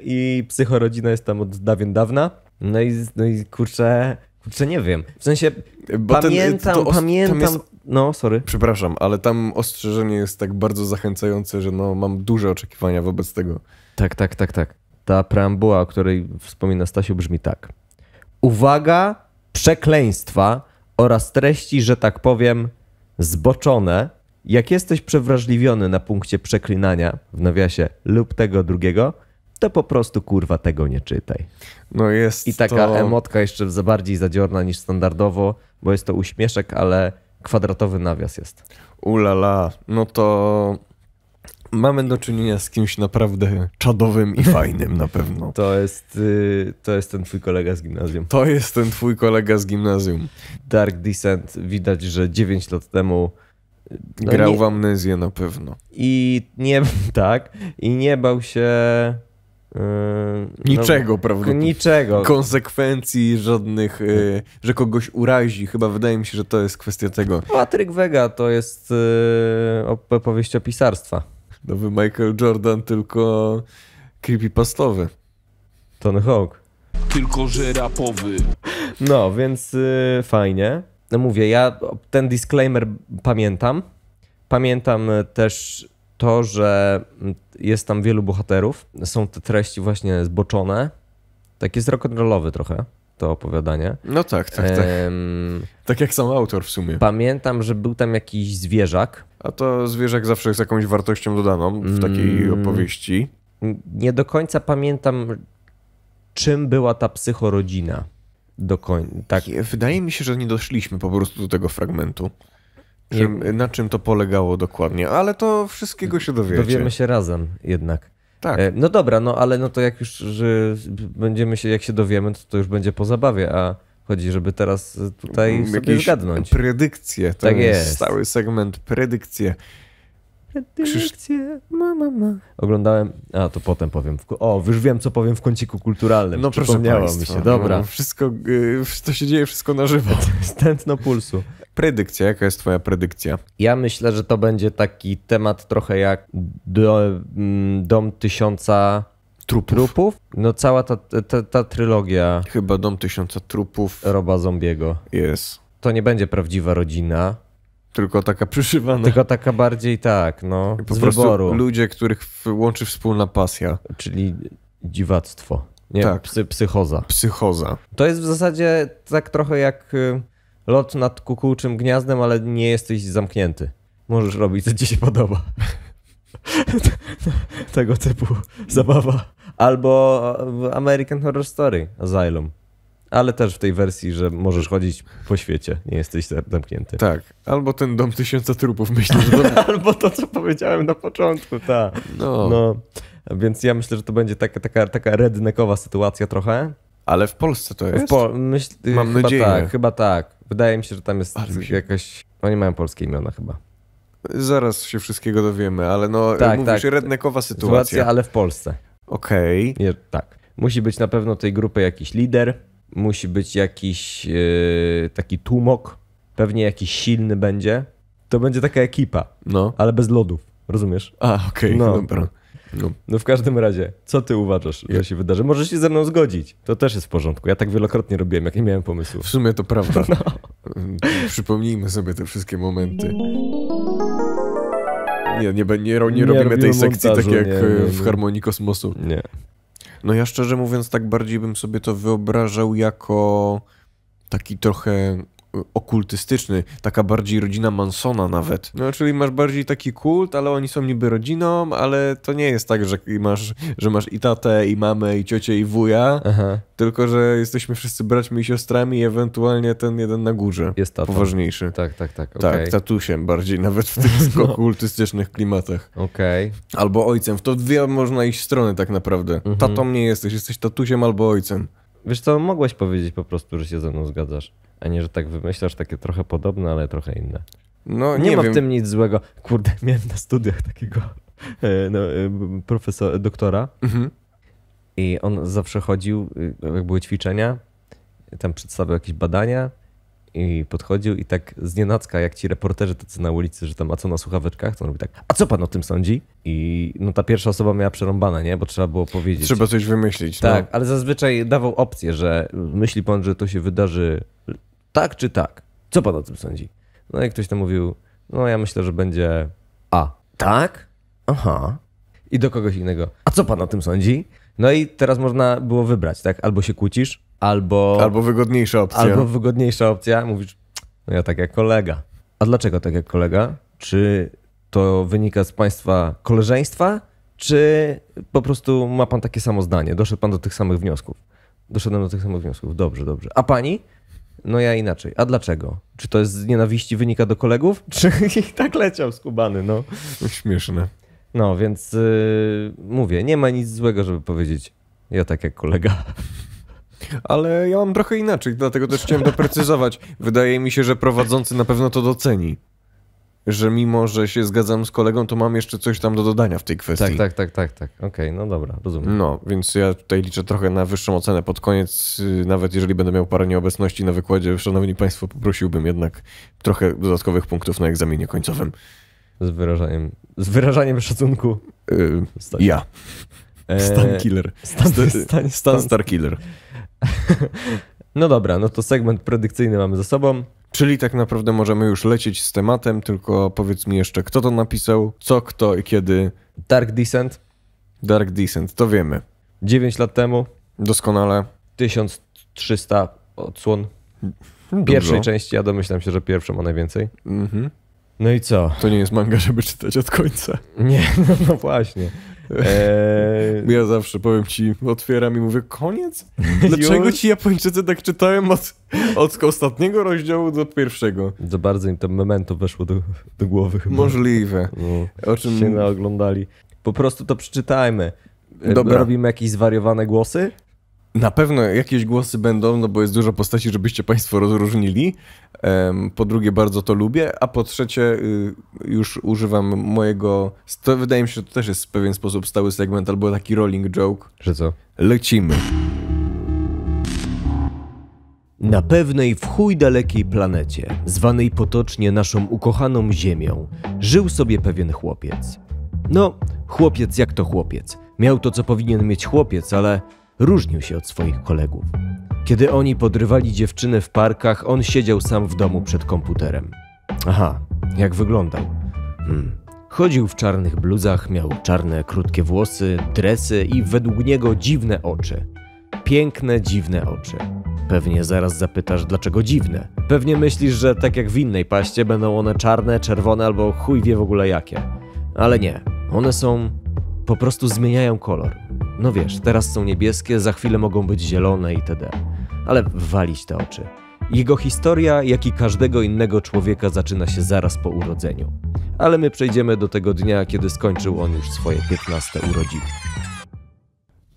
I psychorodzina jest tam od dawien dawna. No i, no i kurczę, kurczę, nie wiem. W sensie Bo pamiętam, ten, pamiętam... Jest... No, sorry. Przepraszam, ale tam ostrzeżenie jest tak bardzo zachęcające, że no mam duże oczekiwania wobec tego. Tak, tak, tak, tak. Ta preambuła, o której wspomina Stasiu, brzmi tak. Uwaga, przekleństwa oraz treści, że tak powiem, zboczone. Jak jesteś przewrażliwiony na punkcie przeklinania w nawiasie lub tego drugiego, to po prostu kurwa tego nie czytaj. No jest. I taka to... emotka jeszcze za bardziej zadziorna niż standardowo, bo jest to uśmieszek, ale kwadratowy nawias jest. Ulala, no to mamy do czynienia z kimś naprawdę czadowym i fajnym na pewno. To jest, y, to jest ten twój kolega z gimnazjum. To jest ten twój kolega z gimnazjum. Dark Descent widać, że 9 lat temu y, no grał nie... w amnezję na pewno. I nie, tak, i nie bał się... Yy, niczego, no, prawda? Niczego. Konsekwencji żadnych, yy, że kogoś urazi. Chyba wydaje mi się, że to jest kwestia tego. Patryk Wega to jest yy, opowieść o pisarstwa. Nowy Michael Jordan, tylko creepypastowy. Tony Hawk. Tylko, że rapowy. No, więc y, fajnie. No mówię, ja ten disclaimer pamiętam. Pamiętam y, też to, że mm, jest tam wielu bohaterów. Są te treści właśnie zboczone. Takie jest rock'n'rollowy trochę to opowiadanie. No tak, tak, tak. Ehm, tak jak sam autor w sumie. Pamiętam, że był tam jakiś zwierzak. A to zwierzak zawsze jest jakąś wartością dodaną w mm, takiej mm, opowieści. Nie do końca pamiętam, czym była ta psychorodzina. Do koń- tak. Wydaje mi się, że nie doszliśmy po prostu do tego fragmentu. Czym, na czym to polegało dokładnie, ale to wszystkiego się dowiecie. Dowiemy się razem jednak. Tak. E, no dobra, no ale no to jak już że będziemy się, jak się dowiemy, to, to już będzie po zabawie, a chodzi, żeby teraz tutaj mm, sobie zgadnąć. Predykcje, to tak jest. jest stały segment predykcje. Predykcje, mama, ma. Oglądałem, a to potem powiem. W... O, już wiem, co powiem w kąciku kulturalnym. No proszę mi się, dobra. No, wszystko, y, to się dzieje wszystko na żywo. Stętno pulsu. Predykcja, jaka jest twoja predykcja? Ja myślę, że to będzie taki temat trochę jak do, mm, Dom Tysiąca Trupów. trupów? No cała ta, ta, ta trylogia. Chyba Dom Tysiąca Trupów. Roba Zombiego. Jest. To nie będzie prawdziwa rodzina. Tylko taka przyszywana. Tylko taka bardziej tak, no, po z wyboru. ludzie, których łączy wspólna pasja. Czyli dziwactwo. Nie, tak. psy, psychoza. Psychoza. To jest w zasadzie tak trochę jak y, lot nad kukułczym gniazdem, ale nie jesteś zamknięty. Możesz robić, co ci się podoba. Tego typu zabawa. Albo American Horror Story Asylum. Ale też w tej wersji, że możesz chodzić po świecie, nie jesteś zamknięty. Tak, albo ten dom tysiąca trupów, myślę. Że... albo to, co powiedziałem na początku, tak. No. no. Więc ja myślę, że to będzie taka, taka, taka rednekowa sytuacja trochę. Ale w Polsce to jest? Po, myśl, Mam chyba nadzieję. Tak, chyba tak. Wydaje mi się, że tam jest się... jakaś... Oni mają polskie imiona chyba. Zaraz się wszystkiego dowiemy, ale no, tak, mówisz tak. rednekowa sytuacja. Sytuacja, ale w Polsce. Okej. Okay. Tak. Musi być na pewno tej grupy jakiś lider, musi być jakiś yy, taki tłumok, pewnie jakiś silny będzie. To będzie taka ekipa, no. ale bez lodów, rozumiesz? A, okej, okay, no, dobra. No. no. w każdym razie, co ty uważasz, że się wydarzy? Możesz się ze mną zgodzić. To też jest w porządku. Ja tak wielokrotnie robiłem, jak nie miałem pomysłu. W sumie to prawda. No. Przypomnijmy sobie te wszystkie momenty. Nie, nie, nie, nie, nie robimy tej sekcji tak montażu, tak jak e, w Harmonii Kosmosu. Nie. No ja szczerze mówiąc, tak bardziej bym sobie to wyobrażał jako taki trochę okultystyczny, taka bardziej rodzina Mansona nawet. No, czyli masz bardziej taki kult, ale oni są niby rodziną, ale to nie jest tak, że masz, że masz i tatę, i mamę, i ciocię, i wuja, Aha. tylko, że jesteśmy wszyscy braćmi i siostrami i ewentualnie ten jeden na górze. Jest tatą. Poważniejszy. Tak, tak, tak. Okay. Tak, tatusiem bardziej nawet w tych no. okultystycznych klimatach. Okej. Okay. Albo ojcem. W to dwie można iść strony tak naprawdę. Mhm. Tatą nie jesteś, jesteś tatusiem albo ojcem. Wiesz co, mogłeś powiedzieć po prostu, że się ze mną zgadzasz, a nie, że tak wymyślasz takie trochę podobne, ale trochę inne. No, nie, nie ma wiem. w tym nic złego. Kurde, miałem na studiach takiego e, no, e, profesora, doktora mhm. i on zawsze chodził, e, jak były ćwiczenia, tam przedstawiał jakieś badania i podchodził i tak z nienacka, jak ci reporterzy tacy na ulicy, że tam, a co na słuchaweczkach? To on robi tak, a co pan o tym sądzi? I no ta pierwsza osoba miała przerąbane, nie? Bo trzeba było powiedzieć. Trzeba coś wymyślić. No. Tak, no. ale zazwyczaj dawał opcję, że myśli pan, że to się wydarzy tak czy tak? Co pan o tym sądzi? No i ktoś tam mówił, no ja myślę, że będzie A. Tak? Aha. I do kogoś innego. A co pan o tym sądzi? No i teraz można było wybrać, tak? Albo się kłócisz, albo... Albo wygodniejsza opcja. Albo wygodniejsza opcja. Mówisz, no ja tak jak kolega. A dlaczego tak jak kolega? Czy to wynika z państwa koleżeństwa, czy po prostu ma pan takie samo zdanie? Doszedł pan do tych samych wniosków. Doszedłem do tych samych wniosków. Dobrze, dobrze. A pani? No ja inaczej. A dlaczego? Czy to jest z nienawiści wynika do kolegów? Czy ich tak leciał skubany, no. Śmieszne. No, więc yy, mówię, nie ma nic złego, żeby powiedzieć ja tak jak kolega. Ale ja mam trochę inaczej, dlatego też chciałem doprecyzować. Wydaje mi się, że prowadzący na pewno to doceni. Że mimo, że się zgadzam z kolegą, to mam jeszcze coś tam do dodania w tej kwestii. Tak, tak, tak, tak, tak. Okej, okay, no dobra, rozumiem. No, więc ja tutaj liczę trochę na wyższą ocenę pod koniec. Y, nawet jeżeli będę miał parę nieobecności na wykładzie, szanowni państwo, poprosiłbym jednak trochę dodatkowych punktów na egzaminie końcowym. Z wyrażaniem, z wyrażaniem szacunku. Yy, ja. E, stan Killer. Stan, stan, stan, stan Star Killer. no dobra, no to segment predykcyjny mamy za sobą. Czyli tak naprawdę możemy już lecieć z tematem, tylko powiedz mi jeszcze, kto to napisał, co, kto i kiedy. Dark Descent. Dark Descent, to wiemy. 9 lat temu. Doskonale. 1300 odsłon. Dużo. Pierwszej części, ja domyślam się, że pierwszą ma najwięcej. Mhm. No i co? To nie jest manga, żeby czytać od końca. Nie, no, no właśnie. Eee... Ja zawsze powiem ci, otwieram i mówię, koniec? Dlaczego ci Japończycy tak czytałem od, od ostatniego rozdziału do pierwszego? Za bardzo im to memento weszło do, do głowy. Chyba. Możliwe. No, o czym się naoglądali. Po prostu to przeczytajmy. Dobra. Robimy jakieś zwariowane głosy? Na pewno jakieś głosy będą, no bo jest dużo postaci, żebyście Państwo rozróżnili. Po drugie, bardzo to lubię, a po trzecie, y, już używam mojego. To wydaje mi się, że to też jest w pewien sposób stały segment albo taki rolling joke. Że co? Lecimy. Na pewnej w chuj dalekiej planecie, zwanej potocznie naszą ukochaną Ziemią, żył sobie pewien chłopiec. No, chłopiec jak to chłopiec. Miał to, co powinien mieć chłopiec, ale różnił się od swoich kolegów. Kiedy oni podrywali dziewczyny w parkach, on siedział sam w domu przed komputerem. Aha, jak wyglądał? Hmm. Chodził w czarnych bluzach, miał czarne, krótkie włosy, dresy i według niego dziwne oczy. Piękne, dziwne oczy. Pewnie zaraz zapytasz, dlaczego dziwne. Pewnie myślisz, że tak jak w innej paście będą one czarne, czerwone albo chuj wie w ogóle jakie. Ale nie, one są po prostu zmieniają kolor. No wiesz, teraz są niebieskie, za chwilę mogą być zielone itd. Ale walić te oczy. Jego historia, jak i każdego innego człowieka, zaczyna się zaraz po urodzeniu. Ale my przejdziemy do tego dnia, kiedy skończył on już swoje 15 urodziny.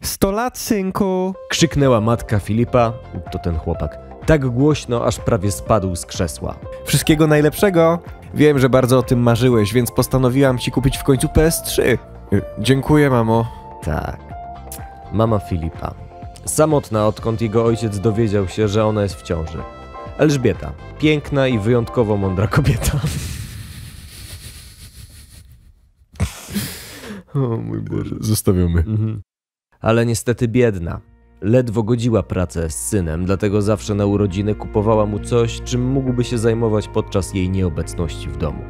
100 lat, synku! Krzyknęła matka Filipa, to ten chłopak, tak głośno, aż prawie spadł z krzesła. Wszystkiego najlepszego! Wiem, że bardzo o tym marzyłeś, więc postanowiłam ci kupić w końcu PS3. Y, dziękuję, mamo. Tak. Mama Filipa. Samotna, odkąd jego ojciec dowiedział się, że ona jest w ciąży. Elżbieta. Piękna i wyjątkowo mądra kobieta. O mój Boże. Zostawiamy. Mhm. Ale niestety biedna. Ledwo godziła pracę z synem, dlatego zawsze na urodziny kupowała mu coś, czym mógłby się zajmować podczas jej nieobecności w domu.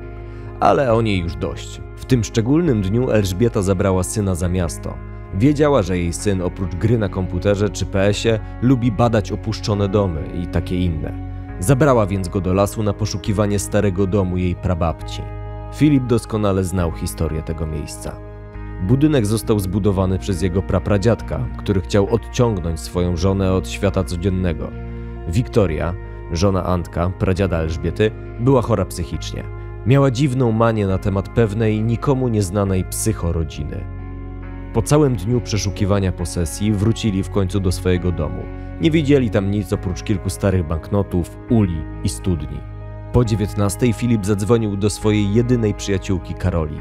Ale o niej już dość tym szczególnym dniu Elżbieta zabrała syna za miasto. Wiedziała, że jej syn oprócz gry na komputerze czy PS-ie lubi badać opuszczone domy i takie inne. Zabrała więc go do lasu na poszukiwanie starego domu jej prababci. Filip doskonale znał historię tego miejsca. Budynek został zbudowany przez jego prapradziadka, który chciał odciągnąć swoją żonę od świata codziennego. Wiktoria, żona Antka, pradziada Elżbiety, była chora psychicznie. Miała dziwną manię na temat pewnej nikomu nieznanej psychorodziny. Po całym dniu przeszukiwania posesji wrócili w końcu do swojego domu. Nie widzieli tam nic oprócz kilku starych banknotów, uli i studni. Po 19 Filip zadzwonił do swojej jedynej przyjaciółki Karoli.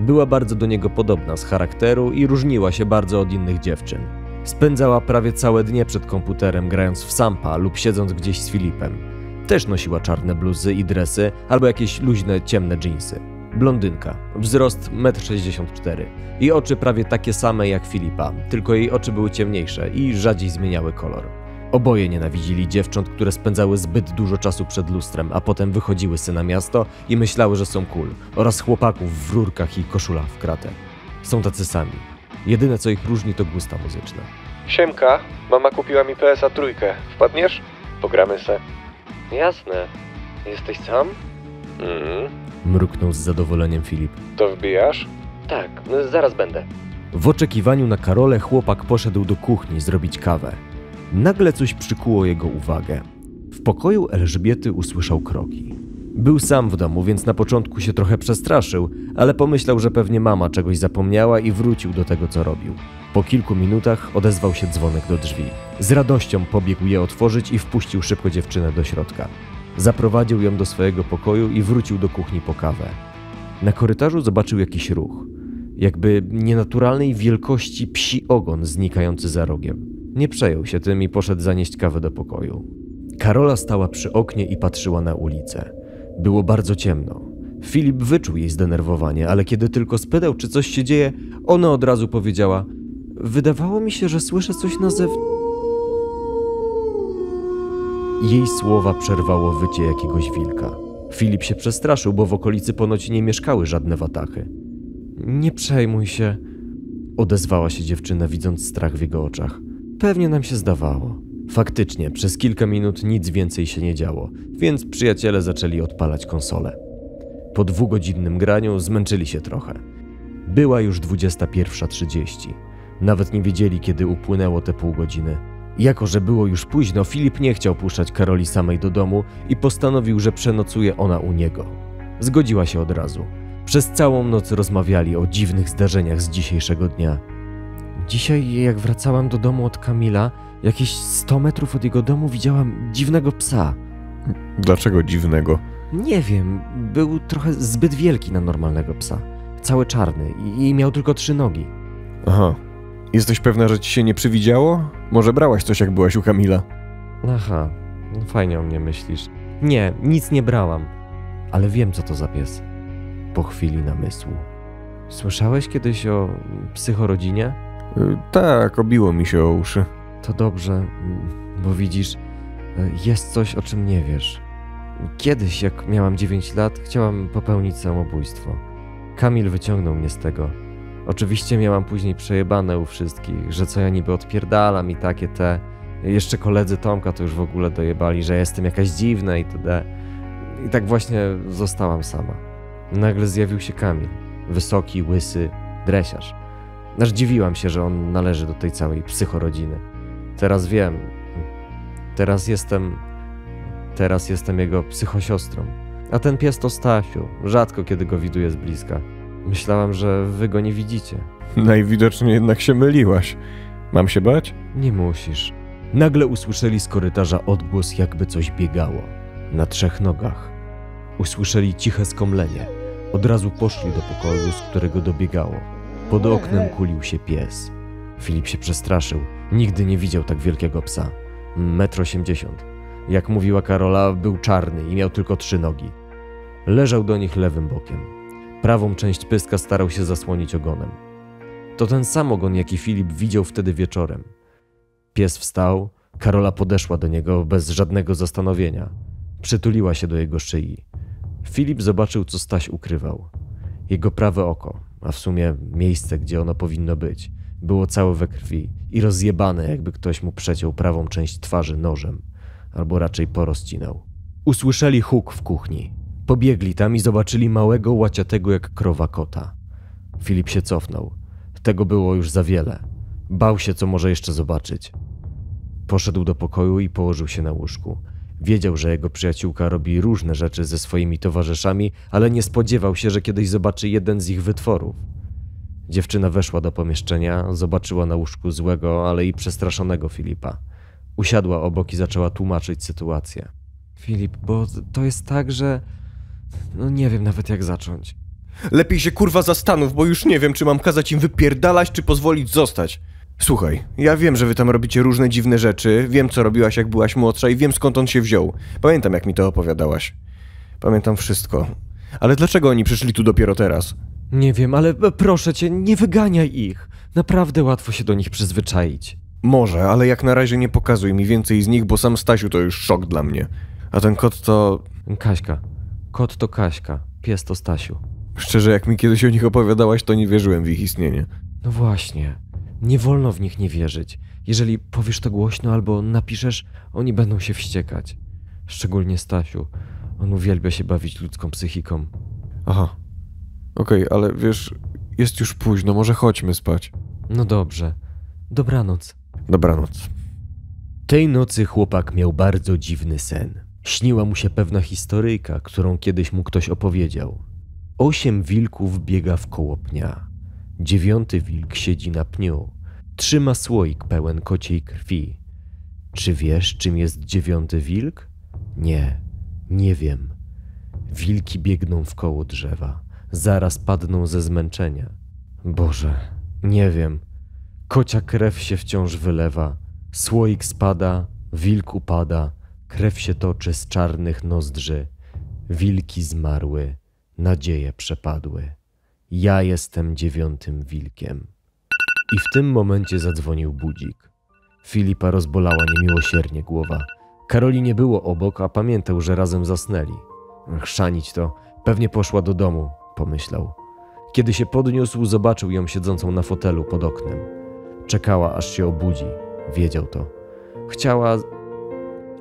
Była bardzo do niego podobna z charakteru i różniła się bardzo od innych dziewczyn. Spędzała prawie całe dnie przed komputerem, grając w sampa lub siedząc gdzieś z Filipem też nosiła czarne bluzy i dresy albo jakieś luźne, ciemne dżinsy. Blondynka, wzrost 1,64 m i oczy prawie takie same jak Filipa, tylko jej oczy były ciemniejsze i rzadziej zmieniały kolor. Oboje nienawidzili dziewcząt, które spędzały zbyt dużo czasu przed lustrem, a potem wychodziły sy na miasto i myślały, że są cool, oraz chłopaków w rurkach i koszulach w kratę. Są tacy sami. Jedyne co ich różni to gusta muzyczne. Siemka, mama kupiła mi PSA trójkę. Wpadniesz? Pogramy se. Jasne. Jesteś sam? Mhm. Mruknął z zadowoleniem Filip. To wbijasz? Tak, zaraz będę. W oczekiwaniu na Karolę chłopak poszedł do kuchni zrobić kawę. Nagle coś przykuło jego uwagę. W pokoju Elżbiety usłyszał kroki. Był sam w domu, więc na początku się trochę przestraszył, ale pomyślał, że pewnie mama czegoś zapomniała i wrócił do tego, co robił. Po kilku minutach odezwał się dzwonek do drzwi. Z radością pobiegł je otworzyć i wpuścił szybko dziewczynę do środka. Zaprowadził ją do swojego pokoju i wrócił do kuchni po kawę. Na korytarzu zobaczył jakiś ruch, jakby nienaturalnej wielkości psi ogon znikający za rogiem. Nie przejął się tym i poszedł zanieść kawę do pokoju. Karola stała przy oknie i patrzyła na ulicę. Było bardzo ciemno. Filip wyczuł jej zdenerwowanie, ale kiedy tylko spytał, czy coś się dzieje, ona od razu powiedziała: Wydawało mi się, że słyszę coś na zewnątrz. Jej słowa przerwało wycie jakiegoś wilka. Filip się przestraszył, bo w okolicy ponoć nie mieszkały żadne watachy. Nie przejmuj się, odezwała się dziewczyna, widząc strach w jego oczach. Pewnie nam się zdawało. Faktycznie, przez kilka minut nic więcej się nie działo, więc przyjaciele zaczęli odpalać konsolę. Po dwugodzinnym graniu zmęczyli się trochę. Była już 21.30. Nawet nie wiedzieli, kiedy upłynęło te pół godziny. Jako, że było już późno, Filip nie chciał puszczać Karoli samej do domu i postanowił, że przenocuje ona u niego. Zgodziła się od razu. Przez całą noc rozmawiali o dziwnych zdarzeniach z dzisiejszego dnia. Dzisiaj, jak wracałam do domu od Kamila, jakieś 100 metrów od jego domu widziałam dziwnego psa. Dlaczego dziwnego? Nie wiem, był trochę zbyt wielki na normalnego psa. Cały czarny i miał tylko trzy nogi. Aha, Jesteś pewna, że ci się nie przywidziało? Może brałaś coś, jak byłaś u Kamila? Aha, no fajnie o mnie myślisz. Nie, nic nie brałam. Ale wiem, co to za pies. Po chwili namysłu. Słyszałeś kiedyś o psychorodzinie? Y, tak, obiło mi się o uszy. To dobrze, mm, bo widzisz, y, jest coś, o czym nie wiesz. Kiedyś, jak miałam 9 lat, chciałam popełnić samobójstwo. Kamil wyciągnął mnie z tego Oczywiście miałam później przejebane u wszystkich, że co ja niby odpierdalam i takie te. Jeszcze koledzy Tomka to już w ogóle dojebali, że jestem jakaś dziwna i t.d. I tak właśnie zostałam sama. Nagle zjawił się Kamil. Wysoki, łysy, dresiarz. Aż dziwiłam się, że on należy do tej całej psychorodziny. Teraz wiem. Teraz jestem... Teraz jestem jego psychosiostrą. A ten pies to Stasiu. Rzadko kiedy go widuję z bliska. Myślałam, że wy go nie widzicie. Najwidoczniej jednak się myliłaś. Mam się bać? Nie musisz. Nagle usłyszeli z korytarza odgłos, jakby coś biegało. Na trzech nogach. Usłyszeli ciche skomlenie. Od razu poszli do pokoju, z którego dobiegało. Pod oknem kulił się pies. Filip się przestraszył. Nigdy nie widział tak wielkiego psa. Metro osiemdziesiąt. Jak mówiła Karola, był czarny i miał tylko trzy nogi. Leżał do nich lewym bokiem. Prawą część pyska starał się zasłonić ogonem. To ten sam ogon, jaki Filip widział wtedy wieczorem. Pies wstał, Karola podeszła do niego bez żadnego zastanowienia. Przytuliła się do jego szyi. Filip zobaczył, co Staś ukrywał. Jego prawe oko, a w sumie miejsce, gdzie ono powinno być, było całe we krwi i rozjebane, jakby ktoś mu przeciął prawą część twarzy nożem, albo raczej porozcinał. Usłyszeli huk w kuchni. Pobiegli tam i zobaczyli małego, łaciatego jak krowa kota. Filip się cofnął. Tego było już za wiele. Bał się, co może jeszcze zobaczyć. Poszedł do pokoju i położył się na łóżku. Wiedział, że jego przyjaciółka robi różne rzeczy ze swoimi towarzyszami, ale nie spodziewał się, że kiedyś zobaczy jeden z ich wytworów. Dziewczyna weszła do pomieszczenia, zobaczyła na łóżku złego, ale i przestraszonego Filipa. Usiadła obok i zaczęła tłumaczyć sytuację. Filip, bo to jest tak, że no nie wiem nawet jak zacząć. Lepiej się kurwa zastanów, bo już nie wiem, czy mam kazać im wypierdalać, czy pozwolić zostać. Słuchaj, ja wiem, że wy tam robicie różne dziwne rzeczy, wiem co robiłaś jak byłaś młodsza i wiem skąd on się wziął. Pamiętam jak mi to opowiadałaś. Pamiętam wszystko. Ale dlaczego oni przyszli tu dopiero teraz? Nie wiem, ale e, proszę cię, nie wyganiaj ich. Naprawdę łatwo się do nich przyzwyczaić. Może, ale jak na razie nie pokazuj mi więcej z nich, bo sam Stasiu to już szok dla mnie. A ten kot to... Kaśka. Kot to Kaśka, pies to Stasiu. Szczerze, jak mi kiedyś o nich opowiadałaś, to nie wierzyłem w ich istnienie. No właśnie. Nie wolno w nich nie wierzyć. Jeżeli powiesz to głośno albo napiszesz, oni będą się wściekać. Szczególnie Stasiu. On uwielbia się bawić ludzką psychiką. Aha. Okej, okay, ale wiesz, jest już późno, może chodźmy spać. No dobrze. Dobranoc. Dobranoc. Tej nocy chłopak miał bardzo dziwny sen. Śniła mu się pewna historyjka, którą kiedyś mu ktoś opowiedział. Osiem wilków biega w koło pnia. Dziewiąty wilk siedzi na pniu. Trzyma słoik pełen kociej krwi. Czy wiesz, czym jest dziewiąty wilk? Nie, nie wiem. Wilki biegną w koło drzewa. Zaraz padną ze zmęczenia. Boże, nie wiem. Kocia krew się wciąż wylewa. Słoik spada, wilk upada. Krew się toczy z czarnych nozdrzy. Wilki zmarły, nadzieje przepadły. Ja jestem dziewiątym wilkiem. I w tym momencie zadzwonił budzik. Filipa rozbolała niemiłosiernie głowa. Karoli nie było obok, a pamiętał, że razem zasnęli. Chrzanić to, pewnie poszła do domu, pomyślał. Kiedy się podniósł, zobaczył ją siedzącą na fotelu pod oknem. Czekała, aż się obudzi. Wiedział to. Chciała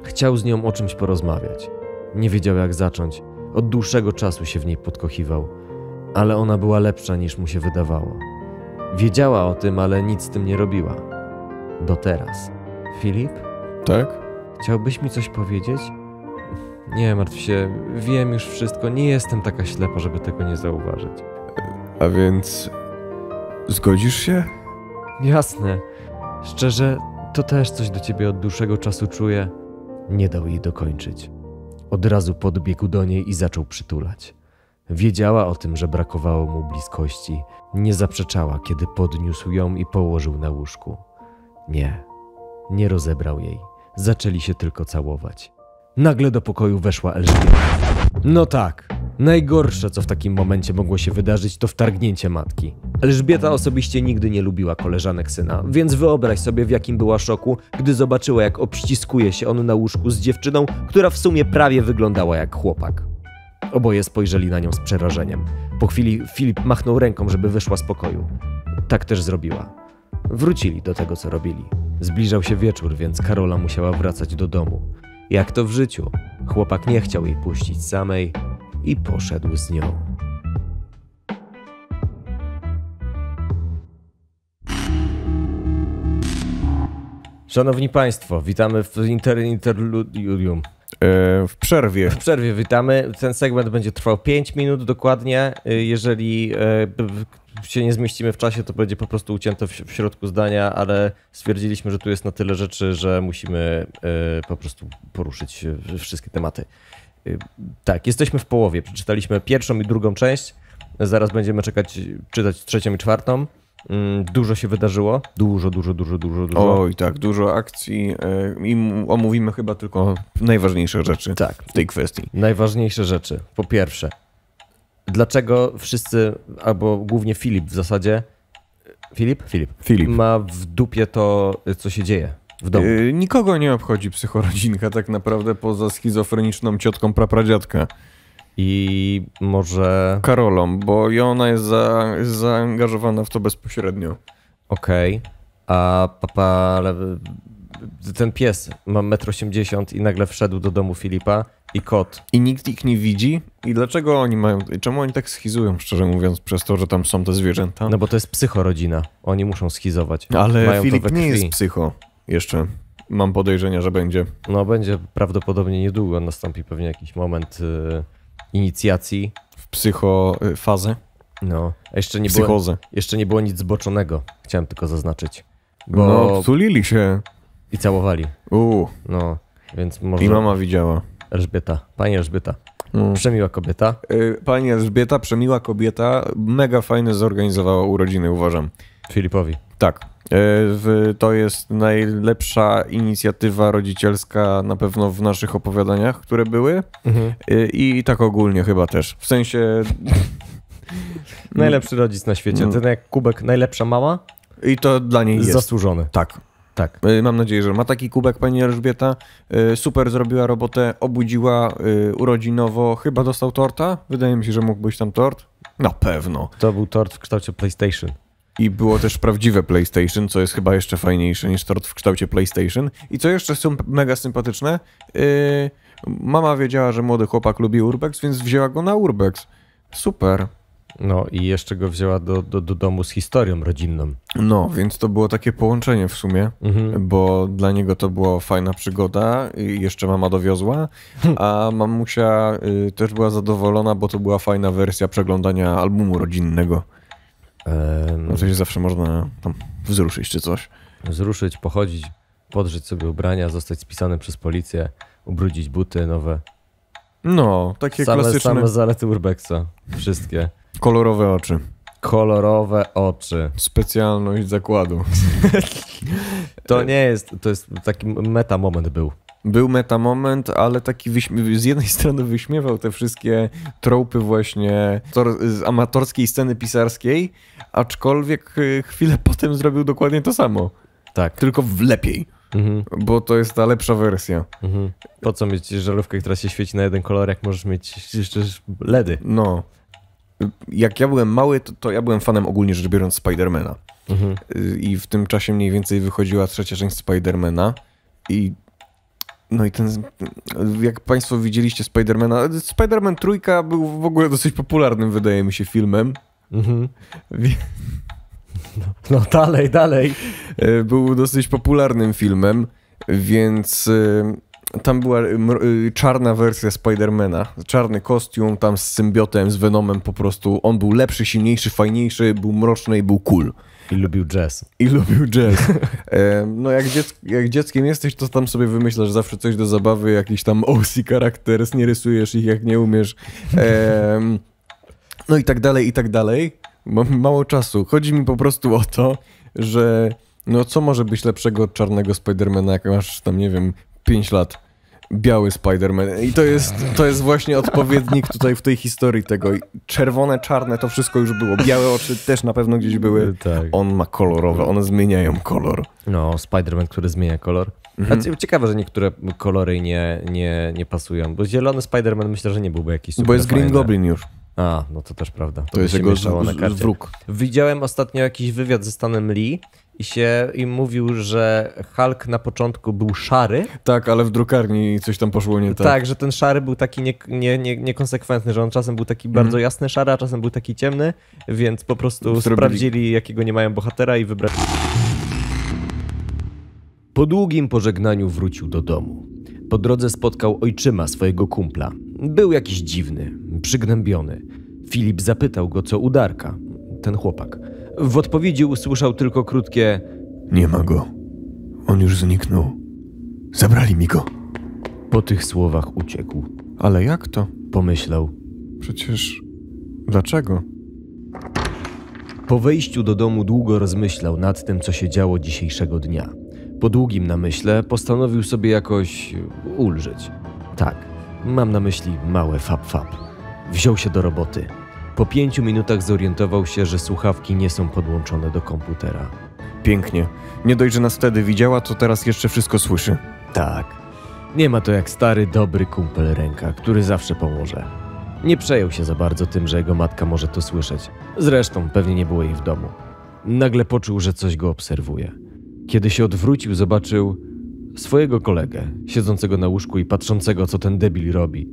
Chciał z nią o czymś porozmawiać. Nie wiedział jak zacząć. Od dłuższego czasu się w niej podkochiwał, ale ona była lepsza niż mu się wydawało. Wiedziała o tym, ale nic z tym nie robiła. Do teraz. Filip? Tak? Chciałbyś mi coś powiedzieć? Nie martw się, wiem już wszystko, nie jestem taka ślepa, żeby tego nie zauważyć. A więc. zgodzisz się? Jasne. Szczerze, to też coś do ciebie od dłuższego czasu czuję. Nie dał jej dokończyć. Od razu podbiegł do niej i zaczął przytulać. Wiedziała o tym, że brakowało mu bliskości. Nie zaprzeczała, kiedy podniósł ją i położył na łóżku. Nie, nie rozebrał jej. Zaczęli się tylko całować. Nagle do pokoju weszła Elżbieta. No tak, Najgorsze, co w takim momencie mogło się wydarzyć, to wtargnięcie matki. Elżbieta osobiście nigdy nie lubiła koleżanek syna, więc wyobraź sobie, w jakim była szoku, gdy zobaczyła, jak obściskuje się on na łóżku z dziewczyną, która w sumie prawie wyglądała jak chłopak. Oboje spojrzeli na nią z przerażeniem. Po chwili Filip machnął ręką, żeby wyszła z pokoju. Tak też zrobiła. Wrócili do tego, co robili. Zbliżał się wieczór, więc Karola musiała wracać do domu. Jak to w życiu? Chłopak nie chciał jej puścić samej, i poszedł z nią. Szanowni Państwo, witamy w inter, interludium. E, w przerwie. W przerwie witamy. Ten segment będzie trwał 5 minut dokładnie. E, jeżeli e, się nie zmieścimy w czasie, to będzie po prostu ucięte w, środku zdania, ale stwierdziliśmy, że tu jest na tyle rzeczy, że musimy po prostu poruszyć wszystkie tematy. Y, tak, jesteśmy w połowie. Przeczytaliśmy pierwszą i drugą część. Zaraz będziemy czekać, czytać trzecią i czwartą. Mm, dużo się wydarzyło. Dużo, dużo, dużo, dużo, dużo. Oj, tak, dużo akcji y, i omówimy chyba tylko najważniejsze rzeczy tak. w tej kwestii. Najważniejsze rzeczy. Po pierwsze, dlaczego wszyscy, albo głównie Filip w zasadzie, Filip? Filip. Filip. Ma w dupie to, co się dzieje w domu. Yy, nikogo nie obchodzi psychorodzinka tak naprawdę poza schizofreniczną ciotką prapradziadka. I może... Karolą, bo i ona jest, za, zaangażowana w to bezpośrednio. Okej. Okay. A papa... Ale ten pies ma 1,80 m i nagle wszedł do domu Filipa i kot. I nikt ich nie widzi? I dlaczego oni mają... Czemu oni tak schizują, szczerze mówiąc, przez to, że tam są te zwierzęta? No bo to jest psychorodzina. Oni muszą schizować. Ale mają Filip nie jest psycho jeszcze mam podejrzenia, że będzie. No będzie prawdopodobnie niedługo, nastąpi pewnie jakiś moment y, inicjacji. W psychofazę? Y, no, A jeszcze nie, Psychozę. było, jeszcze nie było nic zboczonego, chciałem tylko zaznaczyć. Bo... No, tulili się. I całowali. Uuu. No, więc może... I mama widziała. Elżbieta, pani Elżbieta. Mm. Przemiła kobieta. Y, pani Elżbieta, przemiła kobieta, mega fajnie zorganizowała urodziny, uważam. Filipowi. Tak. E, to jest najlepsza inicjatywa rodzicielska na pewno w naszych opowiadaniach, które były. Mhm. E, I, tak ogólnie chyba też. W sensie. Najlepszy rodzic na świecie. No. Ten jak kubek, najlepsza mama. I to dla niej jest. Zasłużony. Tak. Tak. E, mam nadzieję, że ma taki kubek pani Elżbieta. Super zrobiła robotę, obudziła urodzinowo. Chyba dostał torta? Wydaje mi się, że mógł być tam tort. Na pewno. To był tort w kształcie PlayStation. I było też prawdziwe PlayStation, co jest chyba jeszcze fajniejsze niż tort w kształcie PlayStation. I co jeszcze są mega sympatyczne, yy, mama wiedziała, że młody chłopak lubi Urbex, więc wzięła go na Urbex. Super. No i jeszcze go wzięła do, do, do domu z historią rodzinną. No, więc to było takie połączenie w sumie, mhm. bo dla niego to była fajna przygoda i jeszcze mama dowiozła, a mamusia y, też była zadowolona, bo to była fajna wersja przeglądania albumu rodzinnego. No to się zawsze można tam wzruszyć czy coś. Wzruszyć, pochodzić, podrzeć sobie ubrania, zostać spisany przez policję, ubrudzić buty nowe. No, takie same, klasyczne. Same zalety Urbexa. Wszystkie. Kolorowe oczy. Kolorowe oczy. Specjalność zakładu. to nie jest, to jest taki meta moment był był metamoment, ale taki z jednej strony wyśmiewał te wszystkie tropy właśnie z amatorskiej sceny pisarskiej, aczkolwiek y, chwilę potem zrobił dokładnie to samo. Tak. Tylko w lepiej. Mhm. Bo to jest ta lepsza wersja. Mhm. Po co mieć żarówkę, która się świeci na jeden kolor, jak możesz mieć jeszcze LEDy? No. Jak ja byłem mały, to, to ja byłem fanem ogólnie rzecz biorąc Spidermana. Mhm. Y, I w tym czasie mniej więcej wychodziła trzecia część Spidermana. I no i ten, jak Państwo widzieliście Spidermana, Spiderman trójka był w ogóle dosyć popularnym, wydaje mi się, filmem. Mhm. No, no dalej, dalej. E, był dosyć popularnym filmem, więc e, tam była e, czarna wersja Spidermana, czarny kostium, tam z symbiotem, z Venomem po prostu. On był lepszy, silniejszy, fajniejszy, był mroczny i był cool. I lubił jazz. I lubił jazz. E, no jak, jak dzieckiem jesteś, to tam sobie wymyślasz zawsze coś do zabawy, jakiś tam OC characters, nie rysujesz ich jak nie umiesz. E, no i tak dalej, i tak dalej. Mam mało czasu. Chodzi mi po prostu o to, że no co może być lepszego od czarnego Spidermana, jak masz tam, nie wiem, 5 lat. Biały Spider-Man. I to jest, to jest właśnie odpowiednik tutaj w tej historii tego. Czerwone, czarne to wszystko już było. Białe oczy też na pewno gdzieś były. Tak. On ma kolorowe, one zmieniają kolor. No, Spider-Man, który zmienia kolor. Mhm. Ciekawe, że niektóre kolory nie, nie, nie pasują, bo zielony Spider-Man myślę, że nie byłby jakiś super Bo jest Green Goblin już. A, no to też prawda. To, to jest jego z, na wróg. Widziałem ostatnio jakiś wywiad ze Stanem Lee, i się im mówił, że Hulk na początku był szary. Tak, ale w drukarni coś tam poszło nie tak. Tak, że ten szary był taki nie, nie, nie, niekonsekwentny, że on czasem był taki mm. bardzo mhm. jasny szary, a czasem był taki ciemny, więc po prostu Zrobili. sprawdzili, jakiego nie mają bohatera i wybrali. Po długim pożegnaniu wrócił do domu. Po drodze spotkał ojczyma swojego kumpla. Był jakiś dziwny, przygnębiony. Filip zapytał go, co udarka, ten chłopak. W odpowiedzi usłyszał tylko krótkie: Nie ma go. On już zniknął. Zabrali mi go. Po tych słowach uciekł. Ale jak to? Pomyślał. Przecież. Dlaczego? Po wejściu do domu długo rozmyślał nad tym, co się działo dzisiejszego dnia. Po długim namyśle postanowił sobie jakoś ulżyć. Tak, mam na myśli małe fab-fab. Wziął się do roboty. Po pięciu minutach zorientował się, że słuchawki nie są podłączone do komputera. Pięknie. Nie dość, że nas wtedy widziała, to teraz jeszcze wszystko słyszy. Tak. Nie ma to jak stary, dobry kumpel ręka, który zawsze pomoże. Nie przejął się za bardzo tym, że jego matka może to słyszeć. Zresztą pewnie nie było jej w domu. Nagle poczuł, że coś go obserwuje. Kiedy się odwrócił, zobaczył swojego kolegę, siedzącego na łóżku i patrzącego, co ten debil robi.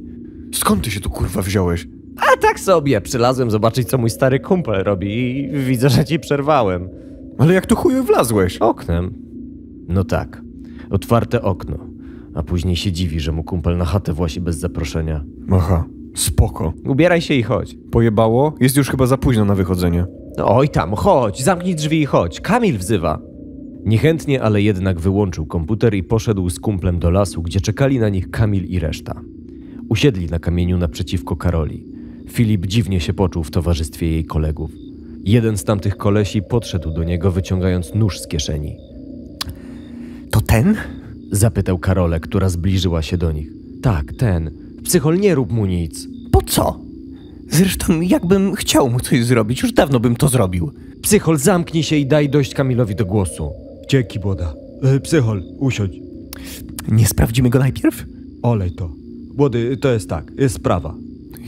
Skąd ty się tu kurwa wziąłeś? A tak sobie, przylazłem zobaczyć, co mój stary kumpel robi i widzę, że ci przerwałem. Ale jak tu chuju wlazłeś? Oknem. No tak, otwarte okno. A później się dziwi, że mu kumpel na chatę właśnie bez zaproszenia. Aha, spoko. Ubieraj się i chodź. Pojebało? Jest już chyba za późno na wychodzenie. No oj tam, chodź, zamknij drzwi i chodź. Kamil wzywa. Niechętnie, ale jednak wyłączył komputer i poszedł z kumplem do lasu, gdzie czekali na nich Kamil i reszta. Usiedli na kamieniu naprzeciwko Karoli. Filip dziwnie się poczuł w towarzystwie jej kolegów. Jeden z tamtych kolesi podszedł do niego, wyciągając nóż z kieszeni. To ten? zapytał Karolę, która zbliżyła się do nich. Tak, ten. Psychol, nie rób mu nic. Po co? Zresztą, jakbym chciał mu coś zrobić, już dawno bym to zrobił. Psychol, zamknij się i daj dojść Kamilowi do głosu. Dzięki, Boda. E, psychol, usiądź. Nie sprawdzimy go najpierw? Olej to. Błody, to jest tak, jest sprawa.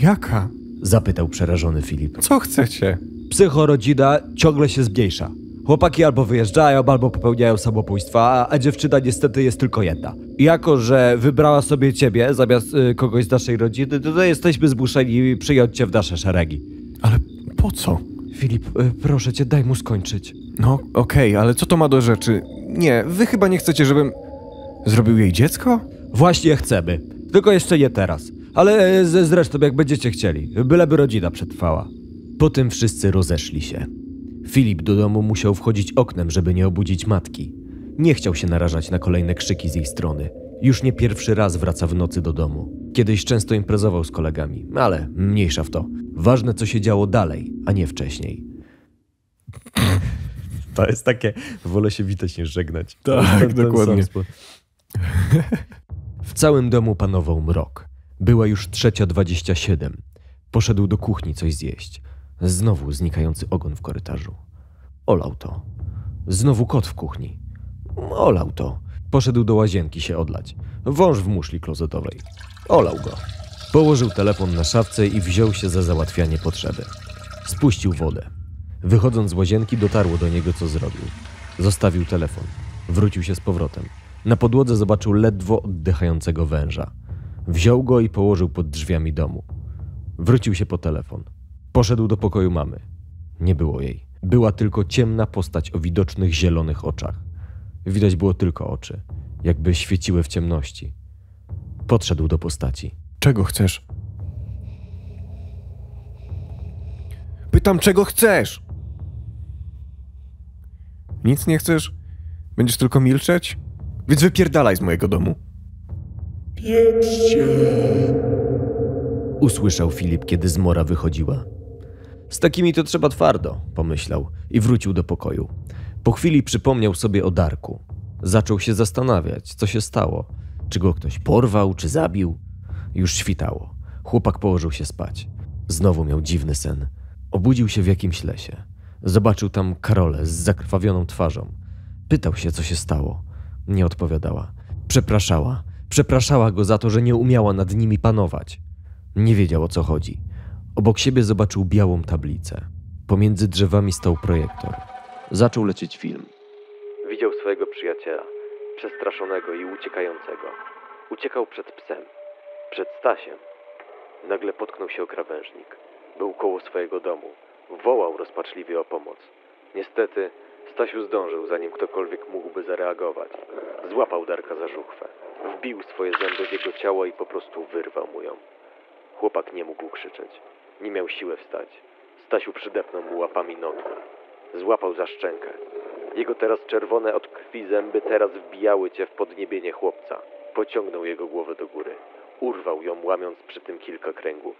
Jaka? Zapytał przerażony Filip. Co chcecie? Psychorodzina ciągle się zmniejsza. Chłopaki albo wyjeżdżają, albo popełniają samobójstwa, a dziewczyna niestety jest tylko jedna. jako, że wybrała sobie ciebie zamiast y, kogoś z naszej rodziny, to jesteśmy zmuszeni przyjąć cię w nasze szeregi. Ale po co? Filip, y, proszę cię, daj mu skończyć. No, okej, okay, ale co to ma do rzeczy? Nie, wy chyba nie chcecie, żebym... Zrobił jej dziecko? Właśnie chcemy. Tylko jeszcze nie teraz. Ale e, zresztą jak będziecie chcieli, byleby rodzina przetrwała. Potem wszyscy rozeszli się. Filip do domu musiał wchodzić oknem, żeby nie obudzić matki. Nie chciał się narażać na kolejne krzyki z jej strony. Już nie pierwszy raz wraca w nocy do domu. Kiedyś często imprezował z kolegami, ale mniejsza w to. Ważne, co się działo dalej, a nie wcześniej. To jest takie, wolę się witać niż żegnać. Tak, dokładnie. w całym domu panował mrok. Była już trzecia dwadzieścia siedem. Poszedł do kuchni coś zjeść. Znowu znikający ogon w korytarzu. Olał to. Znowu kot w kuchni. Olał to. Poszedł do łazienki się odlać. Wąż w muszli klozetowej. Olał go. Położył telefon na szafce i wziął się za załatwianie potrzeby. Spuścił wodę. Wychodząc z łazienki dotarło do niego, co zrobił. Zostawił telefon. Wrócił się z powrotem. Na podłodze zobaczył ledwo oddychającego węża. Wziął go i położył pod drzwiami domu. Wrócił się po telefon. Poszedł do pokoju mamy. Nie było jej. Była tylko ciemna postać o widocznych zielonych oczach. Widać było tylko oczy, jakby świeciły w ciemności. Podszedł do postaci. Czego chcesz? Pytam, czego chcesz? Nic nie chcesz? Będziesz tylko milczeć? Więc wypierdalaj z mojego domu. Pieprz Usłyszał Filip, kiedy zmora wychodziła. Z takimi to trzeba twardo, pomyślał i wrócił do pokoju. Po chwili przypomniał sobie o Darku. Zaczął się zastanawiać, co się stało. Czy go ktoś porwał, czy zabił? Już świtało. Chłopak położył się spać. Znowu miał dziwny sen. Obudził się w jakimś lesie. Zobaczył tam Karolę z zakrwawioną twarzą. Pytał się, co się stało. Nie odpowiadała. Przepraszała. Przepraszała go za to, że nie umiała nad nimi panować. Nie wiedział o co chodzi. Obok siebie zobaczył białą tablicę. Pomiędzy drzewami stał projektor. Zaczął lecieć film. Widział swojego przyjaciela, przestraszonego i uciekającego. Uciekał przed psem, przed Stasiem. Nagle potknął się o krawężnik. Był koło swojego domu. Wołał rozpaczliwie o pomoc. Niestety, Stasiu zdążył, zanim ktokolwiek mógłby zareagować. Złapał Darka za żuchwę. Wbił swoje zęby w jego ciało i po prostu wyrwał mu ją. Chłopak nie mógł krzyczeć. Nie miał siły wstać. Stasiu przydepnął mu łapami nogi. Złapał za szczękę. Jego teraz czerwone od krwi zęby teraz wbijały cię w podniebienie chłopca. Pociągnął jego głowę do góry. Urwał ją, łamiąc przy tym kilka kręgów.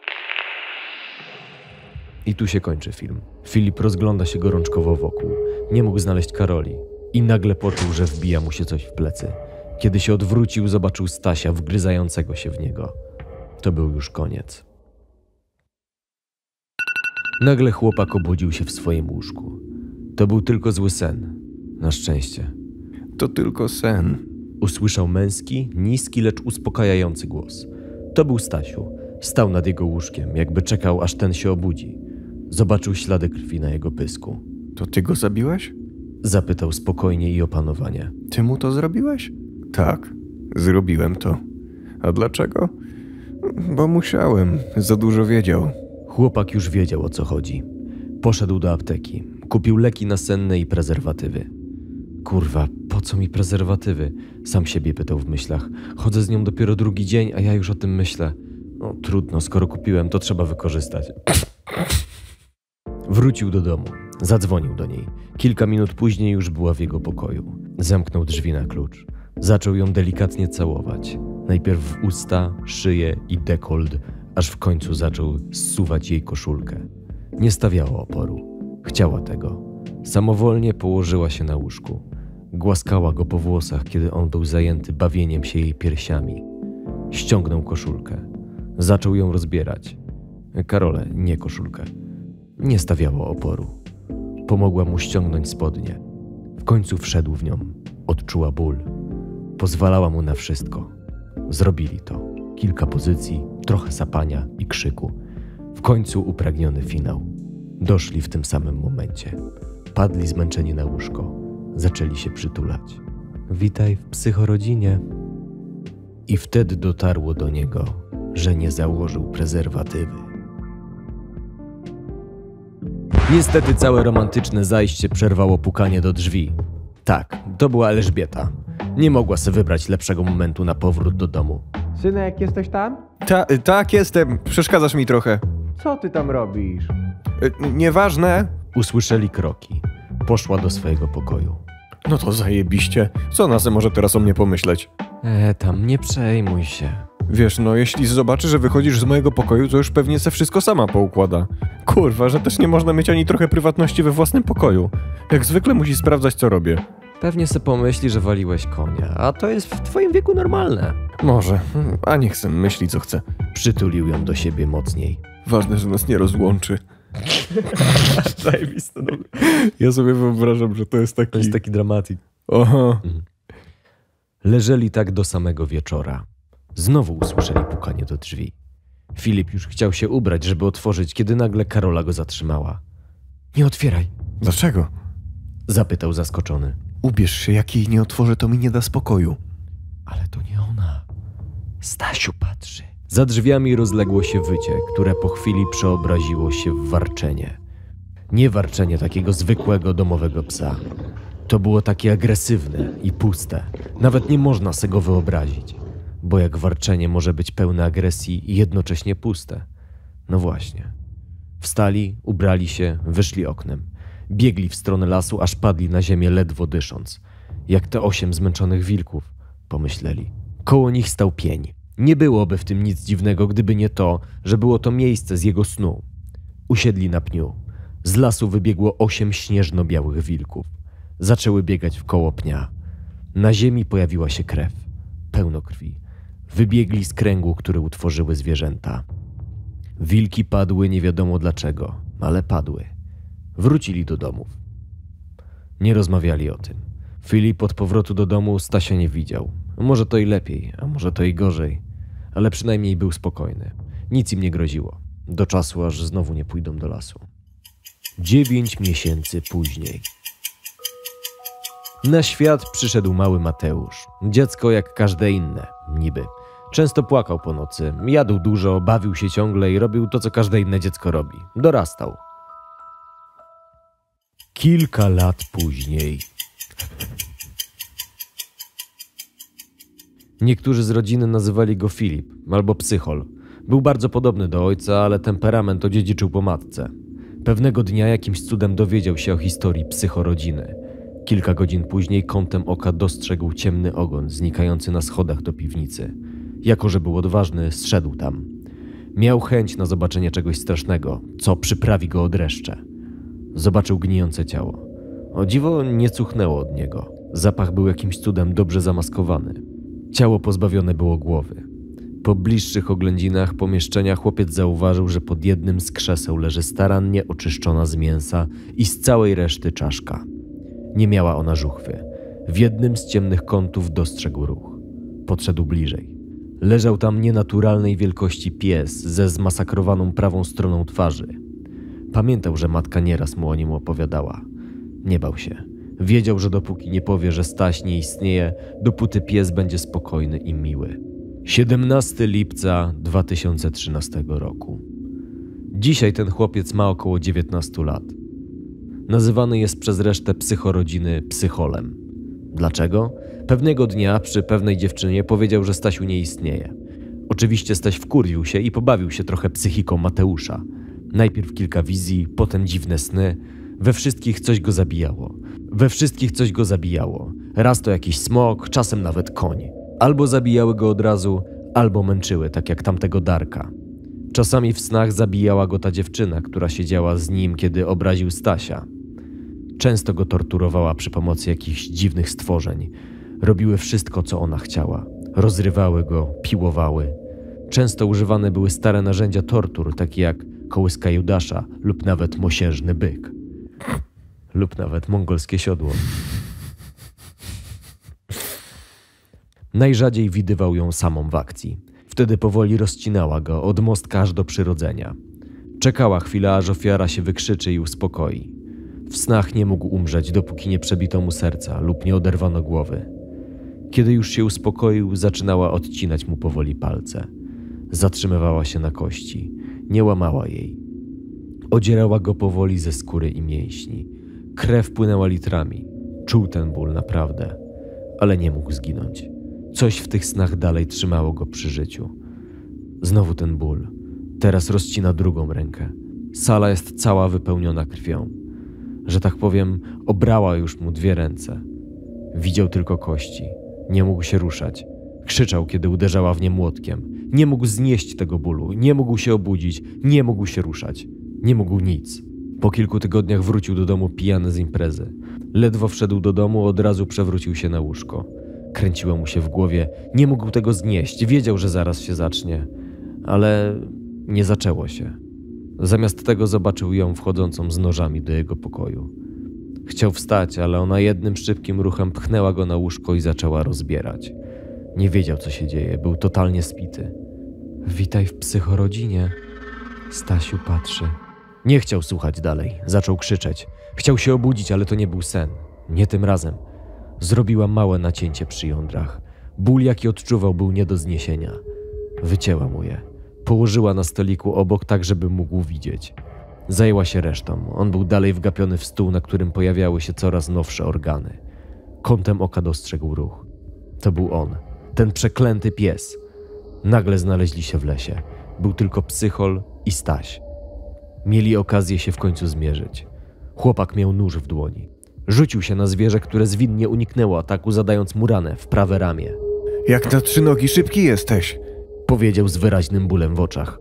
I tu się kończy film. Filip rozgląda się gorączkowo wokół. Nie mógł znaleźć Karoli. I nagle poczuł, że wbija mu się coś w plecy. Kiedy się odwrócił, zobaczył Stasia wgryzającego się w niego. To był już koniec. Nagle chłopak obudził się w swoim łóżku. To był tylko zły sen. Na szczęście. To tylko sen. Usłyszał męski, niski, lecz uspokajający głos. To był Stasiu. Stał nad jego łóżkiem, jakby czekał, aż ten się obudzi. Zobaczył ślady krwi na jego pysku. To ty go zabiłeś? Zapytał spokojnie i opanowanie. Ty mu to zrobiłeś? Tak, zrobiłem to. A dlaczego? Bo musiałem, za dużo wiedział. Chłopak już wiedział o co chodzi. Poszedł do apteki, kupił leki nasenne i prezerwatywy. Kurwa, po co mi prezerwatywy? Sam siebie pytał w myślach. Chodzę z nią dopiero drugi dzień, a ja już o tym myślę. No trudno, skoro kupiłem, to trzeba wykorzystać. Wrócił do domu. Zadzwonił do niej. Kilka minut później już była w jego pokoju. Zamknął drzwi na klucz. Zaczął ją delikatnie całować. Najpierw w usta, szyję i dekolt, aż w końcu zaczął zsuwać jej koszulkę. Nie stawiała oporu. Chciała tego. Samowolnie położyła się na łóżku. Głaskała go po włosach, kiedy on był zajęty bawieniem się jej piersiami. Ściągnął koszulkę. Zaczął ją rozbierać. Karole, nie koszulkę. Nie stawiało oporu. Pomogła mu ściągnąć spodnie. W końcu wszedł w nią. Odczuła ból. Pozwalała mu na wszystko. Zrobili to. Kilka pozycji, trochę sapania i krzyku. W końcu upragniony finał. Doszli w tym samym momencie. Padli zmęczeni na łóżko. Zaczęli się przytulać. Witaj w psychorodzinie. I wtedy dotarło do niego, że nie założył prezerwatywy. Niestety całe romantyczne zajście przerwało pukanie do drzwi. Tak, to była Elżbieta, nie mogła sobie wybrać lepszego momentu na powrót do domu. Synek, jesteś tam? Ta, tak, jestem. Przeszkadzasz mi trochę. Co ty tam robisz? Y, nieważne. Usłyszeli kroki. Poszła do swojego pokoju. No to zajebiście. Co Nazy może teraz o mnie pomyśleć? E, tam nie przejmuj się. Wiesz, no jeśli zobaczy, że wychodzisz z mojego pokoju, to już pewnie se wszystko sama poukłada. Kurwa, że też nie można mieć ani trochę prywatności we własnym pokoju. Jak zwykle musi sprawdzać, co robię. Pewnie se pomyśli, że waliłeś konia, a to jest w twoim wieku normalne. Może, hmm, a niech se myśli co chce. Przytulił ją do siebie mocniej. Ważne, że nas nie rozłączy. Zajebiste. No. Ja sobie wyobrażam, że to jest taki... To jest taki dramatik. Oho. Mhm. Leżeli tak do samego wieczora. Znowu usłyszeli pukanie do drzwi. Filip już chciał się ubrać, żeby otworzyć, kiedy nagle Karola go zatrzymała. Nie otwieraj. Dlaczego? Zapytał zaskoczony. Ubierz się, jak jej nie otworzę, to mi nie da spokoju. Ale to nie ona. Stasiu patrzy. Za drzwiami rozległo się wycie, które po chwili przeobraziło się w warczenie. Nie warczenie takiego zwykłego domowego psa. To było takie agresywne i puste. Nawet nie można sobie go wyobrazić. Bo jak warczenie może być pełne agresji i jednocześnie puste? No właśnie. Wstali, ubrali się, wyszli oknem. Biegli w stronę lasu, aż padli na ziemię ledwo dysząc. Jak te osiem zmęczonych wilków, pomyśleli. Koło nich stał pień. Nie byłoby w tym nic dziwnego, gdyby nie to, że było to miejsce z jego snu. Usiedli na pniu. Z lasu wybiegło osiem śnieżno-białych wilków. Zaczęły biegać w koło pnia. Na ziemi pojawiła się krew, pełno krwi. Wybiegli z kręgu, który utworzyły zwierzęta. Wilki padły nie wiadomo dlaczego, ale padły. Wrócili do domów. Nie rozmawiali o tym. Filip od powrotu do domu Stasia nie widział. Może to i lepiej, a może to i gorzej, ale przynajmniej był spokojny. Nic im nie groziło. Do czasu, aż znowu nie pójdą do lasu. Dziewięć miesięcy później. Na świat przyszedł mały Mateusz. Dziecko jak każde inne, niby. Często płakał po nocy, jadł dużo, bawił się ciągle i robił to, co każde inne dziecko robi. Dorastał kilka lat później. Niektórzy z rodziny nazywali go Filip albo Psychol. Był bardzo podobny do ojca, ale temperament odziedziczył po matce. Pewnego dnia jakimś cudem dowiedział się o historii psychorodziny. Kilka godzin później kątem oka dostrzegł ciemny ogon znikający na schodach do piwnicy. Jako, że był odważny, zszedł tam. Miał chęć na zobaczenie czegoś strasznego, co przyprawi go od dreszcze. Zobaczył gnijące ciało. O dziwo nie cuchnęło od niego. Zapach był jakimś cudem dobrze zamaskowany. Ciało pozbawione było głowy. Po bliższych oględzinach pomieszczenia chłopiec zauważył, że pod jednym z krzeseł leży starannie oczyszczona z mięsa i z całej reszty czaszka. Nie miała ona żuchwy. W jednym z ciemnych kątów dostrzegł ruch. Podszedł bliżej. Leżał tam nienaturalnej wielkości pies ze zmasakrowaną prawą stroną twarzy. Pamiętał, że matka nieraz mu o nim opowiadała. Nie bał się. Wiedział, że dopóki nie powie, że Staś nie istnieje, dopóty pies będzie spokojny i miły. 17 lipca 2013 roku. Dzisiaj ten chłopiec ma około 19 lat. Nazywany jest przez resztę psychorodziny psycholem. Dlaczego? Pewnego dnia przy pewnej dziewczynie powiedział, że Stasiu nie istnieje. Oczywiście Staś wkurwił się i pobawił się trochę psychiką Mateusza – Najpierw kilka wizji, potem dziwne sny. We wszystkich coś go zabijało. We wszystkich coś go zabijało. Raz to jakiś smok, czasem nawet koń. Albo zabijały go od razu, albo męczyły, tak jak tamtego Darka. Czasami w snach zabijała go ta dziewczyna, która siedziała z nim, kiedy obraził Stasia. Często go torturowała przy pomocy jakichś dziwnych stworzeń. Robiły wszystko, co ona chciała. Rozrywały go, piłowały. Często używane były stare narzędzia tortur, takie jak kołyska Judasza lub nawet mosiężny byk. Lub nawet mongolskie siodło. Najrzadziej widywał ją samą w akcji. Wtedy powoli rozcinała go od mostka aż do przyrodzenia. Czekała chwila, aż ofiara się wykrzyczy i uspokoi. W snach nie mógł umrzeć, dopóki nie przebito mu serca lub nie oderwano głowy. Kiedy już się uspokoił, zaczynała odcinać mu powoli palce. Zatrzymywała się na kości. Nie łamała jej. Odzierała go powoli ze skóry i mięśni. Krew płynęła litrami. Czuł ten ból naprawdę, ale nie mógł zginąć. Coś w tych snach dalej trzymało go przy życiu. Znowu ten ból. Teraz rozcina drugą rękę. Sala jest cała wypełniona krwią. Że tak powiem, obrała już mu dwie ręce. Widział tylko kości. Nie mógł się ruszać. Krzyczał, kiedy uderzała w nie młotkiem. Nie mógł znieść tego bólu, nie mógł się obudzić, nie mógł się ruszać, nie mógł nic. Po kilku tygodniach wrócił do domu pijany z imprezy. Ledwo wszedł do domu, od razu przewrócił się na łóżko. Kręciło mu się w głowie, nie mógł tego znieść, wiedział, że zaraz się zacznie, ale nie zaczęło się. Zamiast tego zobaczył ją wchodzącą z nożami do jego pokoju. Chciał wstać, ale ona jednym szybkim ruchem pchnęła go na łóżko i zaczęła rozbierać. Nie wiedział, co się dzieje, był totalnie spity. Witaj w psychorodzinie. Stasiu patrzy. Nie chciał słuchać dalej, zaczął krzyczeć. Chciał się obudzić, ale to nie był sen. Nie tym razem. Zrobiła małe nacięcie przy jądrach. Ból, jaki odczuwał, był nie do zniesienia. Wycięła mu je. Położyła na stoliku obok, tak żeby mógł widzieć. Zajęła się resztą. On był dalej wgapiony w stół, na którym pojawiały się coraz nowsze organy. Kątem oka dostrzegł ruch. To był on. Ten przeklęty pies nagle znaleźli się w lesie. Był tylko psychol i Staś. Mieli okazję się w końcu zmierzyć. Chłopak miał nóż w dłoni. Rzucił się na zwierzę, które zwinnie uniknęło ataku, zadając mu ranę w prawe ramię. Jak na trzy nogi szybki jesteś, powiedział z wyraźnym bólem w oczach.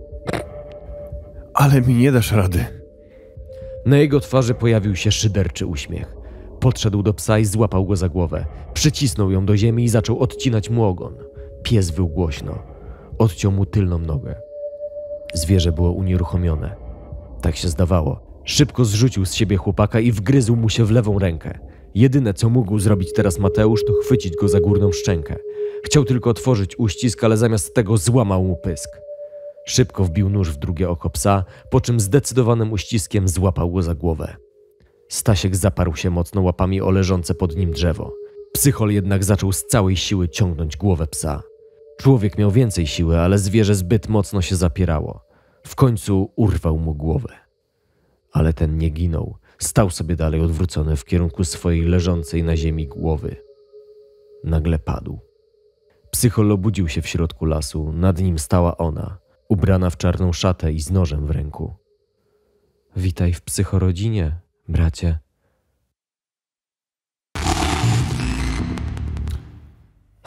Ale mi nie dasz rady. Na jego twarzy pojawił się szyderczy uśmiech. Podszedł do psa i złapał go za głowę. Przycisnął ją do ziemi i zaczął odcinać mu ogon. Pies wył głośno odciął mu tylną nogę. Zwierzę było unieruchomione. Tak się zdawało. Szybko zrzucił z siebie chłopaka i wgryzł mu się w lewą rękę. Jedyne, co mógł zrobić teraz Mateusz, to chwycić go za górną szczękę. Chciał tylko otworzyć uścisk, ale zamiast tego złamał mu pysk. Szybko wbił nóż w drugie oko psa, po czym zdecydowanym uściskiem złapał go za głowę. Stasiek zaparł się mocno łapami o leżące pod nim drzewo. Psychol jednak zaczął z całej siły ciągnąć głowę psa. Człowiek miał więcej siły, ale zwierzę zbyt mocno się zapierało. W końcu urwał mu głowę. Ale ten nie ginął. Stał sobie dalej odwrócony w kierunku swojej leżącej na ziemi głowy. Nagle padł. Psycholo budził się w środku lasu. Nad nim stała ona, ubrana w czarną szatę i z nożem w ręku. Witaj w psychorodzinie, bracie,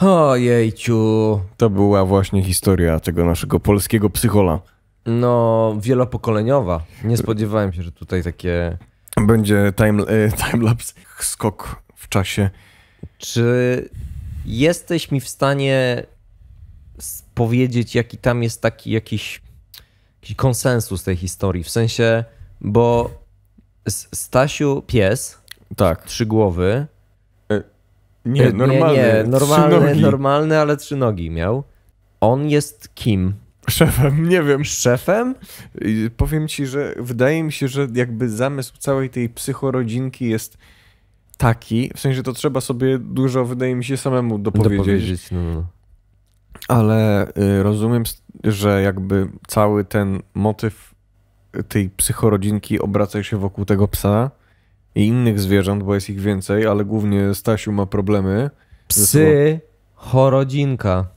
Ojejciu. To była właśnie historia tego naszego polskiego psychola. No, wielopokoleniowa. Nie spodziewałem się, że tutaj takie... Będzie time, e, timelapse, skok w czasie. Czy jesteś mi w stanie powiedzieć, jaki tam jest taki jakiś, jakiś konsensus tej historii? W sensie, bo Stasiu pies, tak. trzy głowy, nie, normalny. Nie, nie. Normalny, normalny, ale trzy nogi miał. On jest kim? Szefem, nie wiem. Szefem? Powiem ci, że wydaje mi się, że jakby zamysł całej tej psychorodzinki jest taki, w sensie to trzeba sobie dużo, wydaje mi się, samemu dopowiedzieć. dopowiedzieć no, Ale y, rozumiem, że jakby cały ten motyw tej psychorodzinki obraca się wokół tego psa i innych zwierząt, bo jest ich więcej, ale głównie Stasiu ma problemy. Psy, chorodzinka.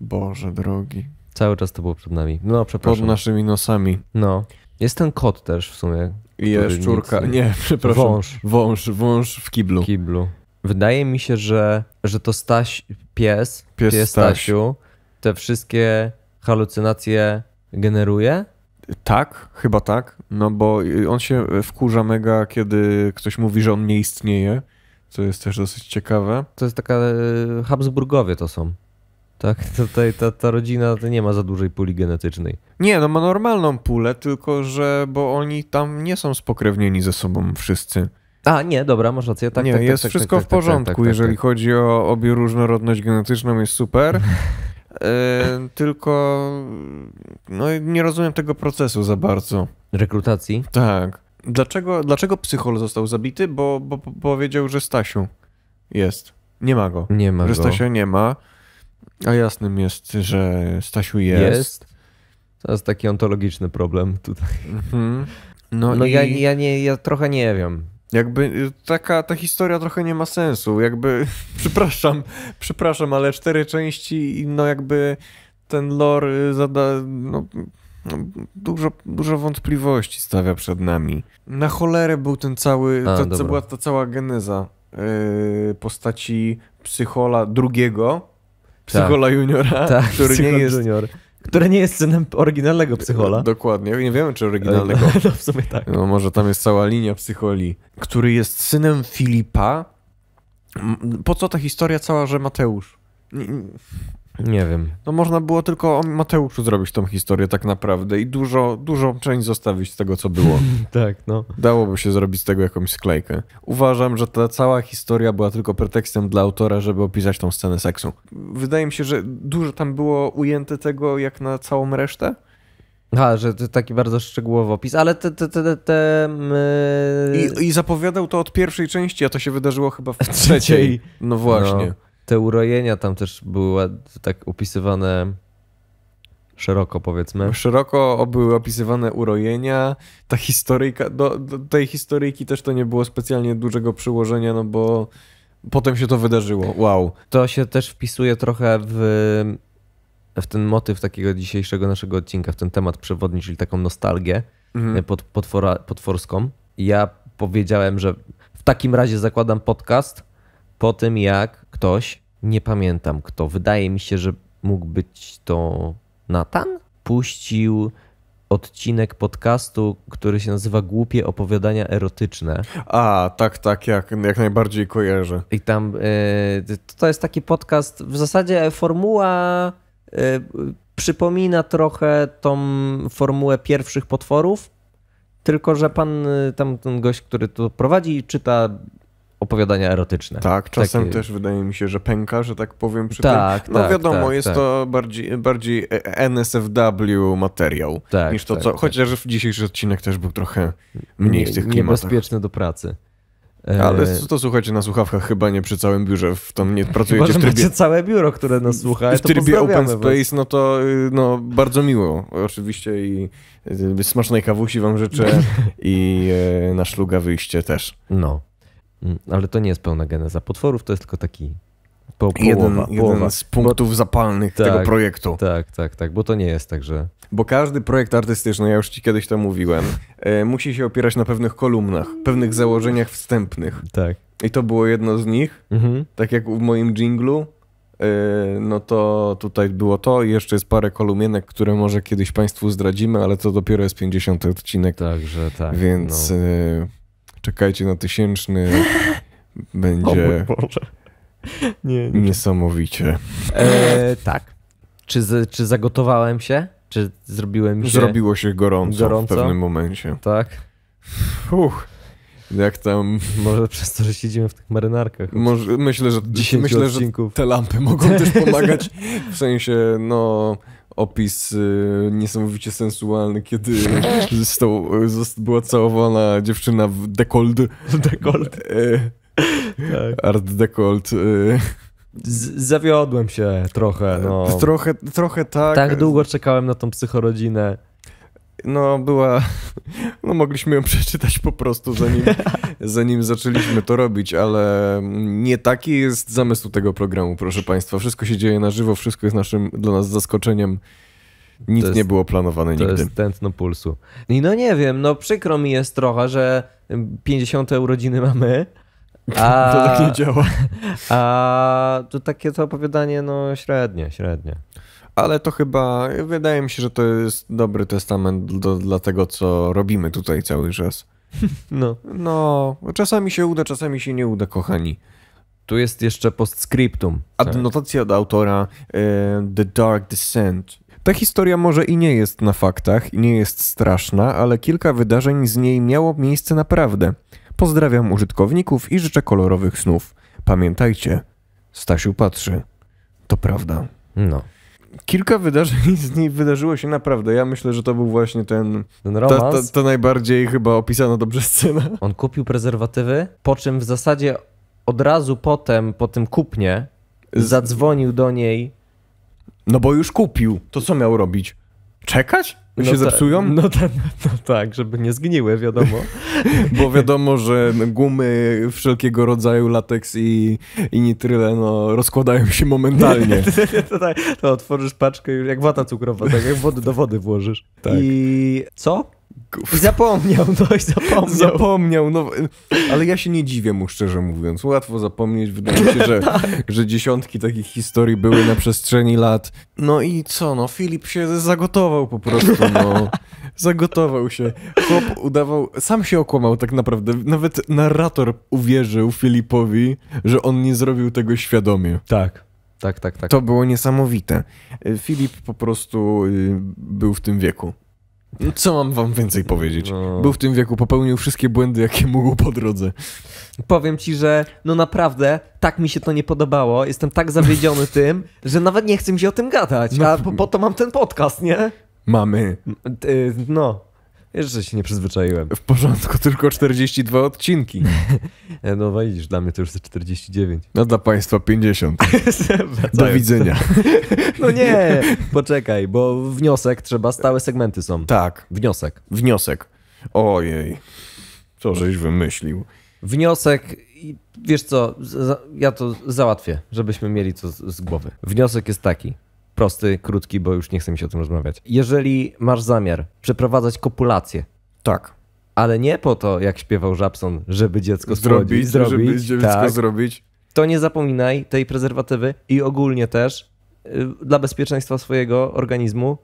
Boże drogi. Cały czas to było przed nami. No, przepraszam. Pod naszymi nosami. No. Jest ten kot też w sumie. I szczurka. Nie... nie, przepraszam. Wąż. Wąż, wąż w kiblu. W kiblu. Wydaje mi się, że, że to Staś, pies, pies, pies Stasiu, te wszystkie halucynacje generuje tak, chyba tak, no bo on się wkurza mega, kiedy ktoś mówi, że on nie istnieje, co jest też dosyć ciekawe. To jest taka, e, Habsburgowie to są. Tak, tutaj ta, ta rodzina nie ma za dużej puli genetycznej. Nie, no ma normalną pulę, tylko że, bo oni tam nie są spokrewnieni ze sobą wszyscy. A, nie, dobra, masz rację. Tak, nie, tak, tak jest tak, tak wszystko tak, w tak, porządku, jeżeli chodzi o obie różnorodność genetyczną, jest super. Yy, tylko no, nie rozumiem tego procesu za bardzo. Rekrutacji? Tak. Dlaczego, dlaczego psychol został zabity? Bo, bo, bo powiedział, że Stasiu jest. Nie ma go. Nie ma że go. Stasia nie ma. A jasnym jest, że Stasiu jest. Jest. To jest taki ontologiczny problem tutaj. Mhm. No, no i... ja, ja, nie, ja trochę nie wiem. Jakby y, taka ta historia trochę nie ma sensu. Jakby, przepraszam, przepraszam, ale cztery części i no jakby ten lore y, zada, no, no, dużo, dużo wątpliwości stawia przed nami. Na cholerę był ten cały, A, to, była ta cała geneza yy, postaci psychola drugiego, psychola tak. juniora, tak, który nie jest... Junior które nie jest synem oryginalnego psychola. Dokładnie, nie wiem czy oryginalnego. No w sumie tak. No może tam jest cała linia psycholi, który jest synem Filipa. Po co ta historia cała, że Mateusz? Nie wiem. No można było tylko Mateuszu zrobić tą historię tak naprawdę i dużo, dużą część zostawić z tego, co było. tak, no. Dałoby się zrobić z tego jakąś sklejkę. Uważam, że ta cała historia była tylko pretekstem dla autora, żeby opisać tą scenę seksu. Wydaje mi się, że dużo tam było ujęte tego, jak na całą resztę. A, że to taki bardzo szczegółowy opis, ale te... te, te, te my... I, y- I, zapowiadał to od pierwszej części, a to się wydarzyło chyba w trzeciej. No właśnie. No te urojenia tam też były tak opisywane szeroko, powiedzmy. Szeroko były opisywane urojenia. Ta historyjka, do, do tej historyjki też to nie było specjalnie dużego przyłożenia, no bo potem się to wydarzyło. Wow. To się też wpisuje trochę w, w ten motyw takiego dzisiejszego naszego odcinka, w ten temat przewodni, czyli taką nostalgię mhm. E, pod, potwora, potworską. Ja powiedziałem, że w takim razie zakładam podcast po tym, jak ktoś, nie pamiętam kto, wydaje mi się, że mógł być to Nathan, puścił odcinek podcastu, który się nazywa Głupie opowiadania erotyczne. A, tak, tak, jak, jak najbardziej kojarzę. I tam y, to jest taki podcast, w zasadzie formuła y, przypomina trochę tą formułę pierwszych potworów, tylko że pan, e, tam ten gość, który to prowadzi, czyta opowiadania erotyczne. Tak, czasem Takie... też wydaje mi się, że pęka, że tak powiem przy tak, tym. No tak, wiadomo, tak, jest tak. to bardziej, bardziej e, NSFW materiał tak, niż to, tak, co... Tak. Chociaż w dzisiejszy odcinek też był trochę mniej w tych klimatach. Niebezpieczny do pracy. E, ale e, to słuchajcie na słuchawkach chyba nie przy całym biurze, w tam nie pracujecie chyba, w trybie... całe biuro, które nas słucha. W trybie open space, was. no to y, no, bardzo miło oczywiście i y, smacznej kawusi wam życzę i y, na szluga wyjście też. No. Mm, ale to nie jest pełna geneza potworów, to jest tylko taki po, połowa, jeden, połowa. jeden z punktów bo, zapalnych tak, tego projektu. Tak, tak, tak, bo to nie jest tak, że... Bo każdy projekt artystyczny, ja już ci kiedyś to mówiłem, e, musi się opierać na pewnych kolumnach, pewnych założeniach wstępnych. Tak. I to było jedno z nich. Mhm. Tak jak w moim jinglu, e, no to tutaj było to i jeszcze jest parę kolumienek, które może kiedyś Państwu zdradzimy, ale to dopiero jest 50 odcinek. Także tak. Więc... No. E, czekajcie na tysięczny. Będzie nie, nie. niesamowicie. E, tak. Czy, z, czy zagotowałem się? Czy zrobiłem się... Zrobiło się gorąco, gorąco? w pewnym momencie. Tak. Uch. Jak tam. Może przez to, że siedzimy w tych marynarkach. Może, myślę, że, myślę, odcinków. że te lampy mogą też pomagać. W sensie, no opis y, niesamowicie sensualny, kiedy został, został, była całowana dziewczyna w dekold. Dekold. tak. Art dekold. Y. zawiodłem się trochę. No. Trochę, trochę tak. Tak długo czekałem na tą psychorodzinę no była, no mogliśmy ją przeczytać po prostu zanim, zanim zaczęliśmy to robić, ale nie taki jest zamysł tego programu, proszę Państwa. Wszystko się dzieje na żywo, wszystko jest naszym dla nas zaskoczeniem. Nic jest, nie było planowane to nigdy. To jest tętno pulsu. I no nie wiem, no przykro mi jest trochę, że 50. urodziny mamy, a, to tak nie działa. A to takie to opowiadanie, no średnie, średnie ale to chyba, wydaje mi się, że to jest dobry testament do, dla tego, co robimy tutaj cały czas. No. No, czasami się uda, czasami się nie uda, kochani. Tu jest jeszcze postscriptum. Adnotacja tak. do autora e, The Dark Descent. Ta historia może i nie jest na faktach, i nie jest straszna, ale kilka wydarzeń z niej miało miejsce naprawdę. Pozdrawiam użytkowników i życzę kolorowych snów. Pamiętajcie, Stasiu patrzy. To prawda. No kilka wydarzeń z niej wydarzyło się naprawdę. Ja myślę, że to był właśnie ten. Ten romans. Ta, najbardziej chyba opisana dobrze scena. On kupił prezerwatywy, po czym w zasadzie od razu potem, po tym kupnie, zadzwonił do niej. No bo już kupił. To co miał robić? Czekać? No się ta, zepsują? No, ta, no, tak, żeby nie zgniły, wiadomo. Bo wiadomo, że gumy wszelkiego rodzaju, lateks i, i nitryle no, rozkładają się momentalnie. Tak, to, tak, to otworzysz paczkę już jak wata cukrowa, tak jak wody do wody włożysz. Tak. I co? Guf. Zapomniał, dość no zapomniał. Zapomniał, no, ale ja się nie dziwię mu, szczerze mówiąc. Łatwo zapomnieć, wydaje mi się, że, tak. że dziesiątki takich historii były na przestrzeni lat. No i co, no Filip się zagotował po prostu, no. Zagotował się. Chłop udawał, sam się okłamał tak naprawdę. Nawet narrator uwierzył Filipowi, że on nie zrobił tego świadomie. Tak. Tak, tak, tak. To było niesamowite. Filip po prostu y, był w tym wieku. No co mam wam więcej no. powiedzieć? No. Był w tym wieku, popełnił wszystkie błędy, jakie mógł po drodze. Powiem ci, że no naprawdę tak mi się to nie podobało. Jestem tak zawiedziony tym, że nawet nie chcę mi się o tym gadać. No. A po, po to mam ten podcast, nie? Mamy. Y, no. Jeszcze się nie przyzwyczaiłem. W porządku, tylko 42 odcinki. E, no widzisz, dla mnie to już 49. No dla państwa 50. Do widzenia. No nie, poczekaj, bo wniosek trzeba, stałe segmenty są. Tak. Wniosek. Wniosek. Ojej, co żeś wymyślił. Wniosek, wiesz co, ja to załatwię, żebyśmy mieli to z głowy. Wniosek jest taki prosty, krótki, bo już nie chcę mi się o tym rozmawiać. Jeżeli masz zamiar przeprowadzać kopulację. Tak. Ale nie po to, jak śpiewał Żabson, żeby dziecko zrobić, zrobić, żeby dziecko tak, zrobić. To nie zapominaj tej prezerwatywy i ogólnie też y, dla bezpieczeństwa swojego organizmu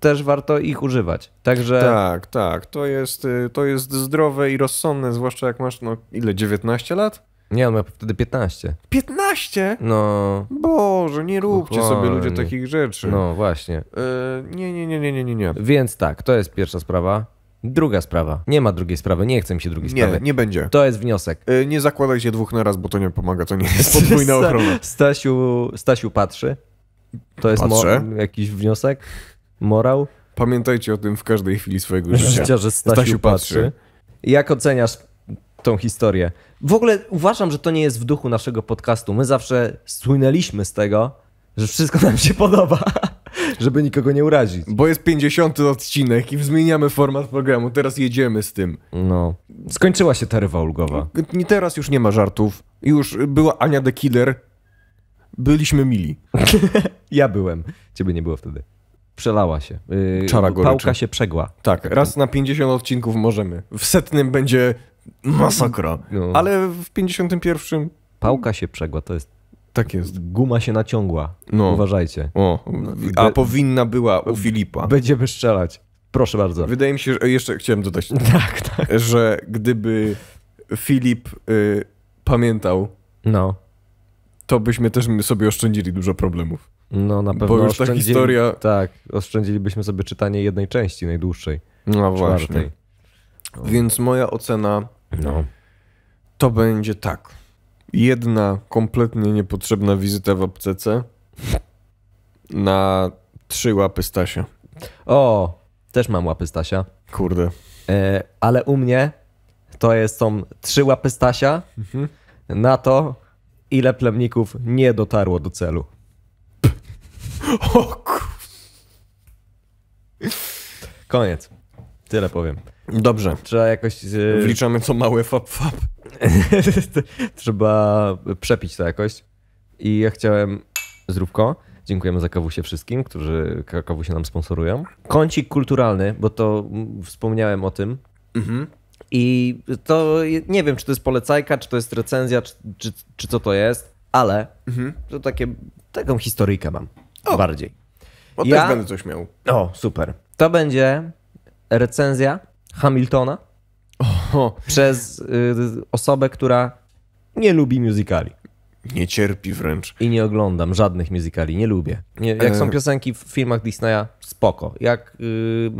też warto ich używać. Także... Tak, tak. To jest, y, to jest zdrowe i rozsądne, zwłaszcza jak masz, no ile, 19 lat? Nie, on miał wtedy 15. 15? No. Boże, nie róbcie sobie ludzie takich rzeczy. No właśnie. Yy, nie, nie, nie, nie, nie, nie, nie. Więc tak, to jest pierwsza sprawa. Druga sprawa. Nie ma drugiej sprawy. Nie chcę mi się drugiej nie, sprawy. Nie, nie będzie. To jest wniosek. Yy, nie zakładajcie dwóch na raz, bo to nie pomaga. To nie jest podwójna ochrona. Stasiu, Stasiu patrzy. To jest jakiś wniosek? Morał? Pamiętajcie o tym w każdej chwili swojego życia. życia że Stasiu, Stasiu patrzy. patrzy. Jak oceniasz tą historię? W ogóle uważam, że to nie jest w duchu naszego podcastu. My zawsze słynęliśmy z tego, że wszystko nam się podoba, żeby nikogo nie urazić. Bo jest 50 odcinek i zmieniamy format programu, teraz jedziemy z tym. No. Skończyła się taryfa ulgowa. I teraz już nie ma żartów. Już była Ania the Killer. Byliśmy mili. ja byłem. Ciebie nie było wtedy. Przelała się. Yy, Czara goryczy. Pałka się przegła. Tak, raz na 50 odcinków możemy. W setnym będzie Masakra. No. Ale w 51. Pałka się przegła, to jest tak jest. Guma się naciągła. No. Uważajcie. O. A Be... powinna była u Filipa. Będziemy strzelać. Proszę bardzo. Wydaje mi się, że e, jeszcze chciałem dodać, tak, tak. że gdyby Filip y, pamiętał, no. to byśmy też sobie oszczędzili dużo problemów. No na pewno. Bo już ta historia. Tak, oszczędzilibyśmy sobie czytanie jednej części, najdłuższej. No właśnie. Więc moja ocena no. To będzie tak. Jedna kompletnie niepotrzebna wizyta w aptece na trzy łapy Stasia. O, też mam łapy Stasia. Kurde. E, ale u mnie to jest, są trzy łapy Stasia mhm. na to, ile plemników nie dotarło do celu. O kur... Koniec. Tyle powiem. Dobrze. Trzeba jakoś... E, Wliczamy co małe fab fab. Trzeba przepić to jakoś. I ja chciałem... Zróbko. Dziękujemy za kawusie wszystkim, którzy kawusie nam sponsorują. Kącik kulturalny, bo to wspomniałem o tym. Mhm. I to nie wiem, czy to jest polecajka, czy to jest recenzja, czy, czy, czy co to jest, ale mhm. to takie, taką historyjkę mam o. bardziej. Bo ja... też będę coś miał. O, super. To będzie recenzja Hamiltona Oho. przez y, osobę, która nie lubi muzykali, Nie cierpi wręcz. I nie oglądam żadnych muzykali, nie lubię. Nie, jak są e. piosenki w filmach Disneya, spoko. Jak y,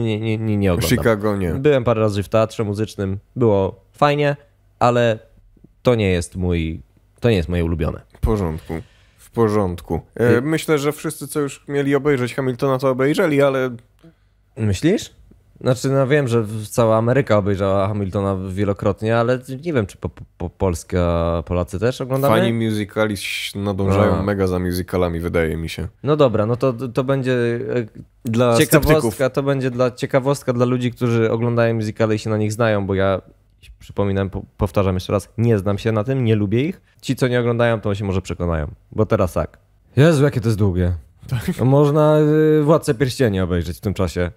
nie, nie, nie, nie oglądam. Chicago nie. Byłem parę razy w teatrze muzycznym, było fajnie, ale to nie jest mój, to nie jest moje ulubione. W porządku. W porządku. E, y- myślę, że wszyscy, co już mieli obejrzeć Hamiltona, to obejrzeli, ale... Myślisz? Znaczy, no wiem, że cała Ameryka obejrzała Hamiltona wielokrotnie, ale nie wiem, czy po, po Polska, Polacy też oglądają. Fani musicali nadążają no. mega za musicalami, wydaje mi się. No dobra, no to, to będzie e, dla ciekawostka, sceptyków. to będzie dla ciekawostka dla ludzi, którzy oglądają musicale i się na nich znają, bo ja przypominam, powtarzam jeszcze raz, nie znam się na tym, nie lubię ich. Ci, co nie oglądają, to się może przekonają, bo teraz tak. Jezu, jakie to jest długie. Tak. Można y, Władcę obejrzeć w tym czasie.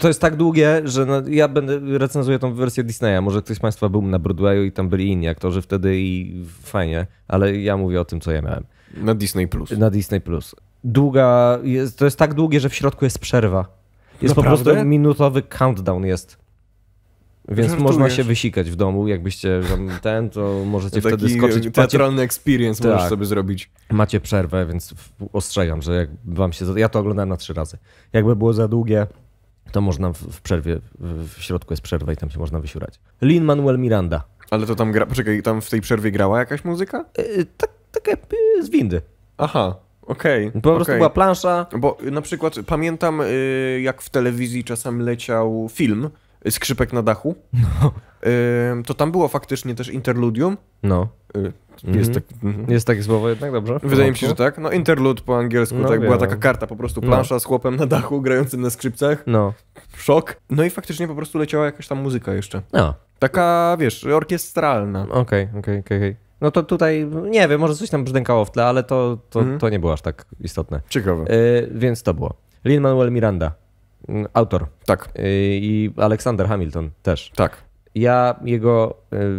To jest tak długie, że no, ja będę recenzuję tą wersję Disneya. Może ktoś z Państwa był na Broadwayu i tam byli inni aktorzy wtedy i fajnie, ale ja mówię o tym, co ja miałem. Na Disney Plus. Na Disney Plus. Długa, jest, to jest tak długie, że w środku jest przerwa. Jest Naprawdę? po prostu minutowy countdown jest. Więc Żartujesz. można się wysikać w domu, jakbyście ten, to możecie Taki wtedy skoczyć. Teatralny macie... experience tak. możesz sobie zrobić. Macie przerwę, więc ostrzegam, że jak wam się... Ja to oglądałem na trzy razy. Jakby było za długie, to można w, przerwie, w środku jest przerwa i tam się można wysiurać. Lin-Manuel Miranda. Ale to tam gra, poczekaj, tam w tej przerwie grała jakaś muzyka? Yy, tak, tak e, z windy. Aha. Okej. Okay, po prostu była plansza. Bo y, na przykład pamiętam, yy, jak w telewizji czasem leciał film y, Skrzypek na dachu. No. Y, to tam było faktycznie też interludium. No. Mhm. Jest, tak, mhm. jest takie słowo jednak, dobrze? Wydaje mi się, że tak. No interlude po angielsku, no, tak, była taka karta, po prostu no. plansza no. z chłopem na dachu grającym na skrzypcach. No. Szok. No i faktycznie po prostu leciała jakaś tam muzyka jeszcze. No. Taka, wiesz, orkiestralna. Okej, okay, okej, okay, okej. Okay. No to tutaj, nie wiem, może coś tam brzdękało w tle, ale to, to, mhm. to nie było aż tak istotne. Ciekawe. E, więc to było. Lin-Manuel Miranda, mm, autor. Tak. E, I Aleksander Hamilton też. Tak. Ja jego,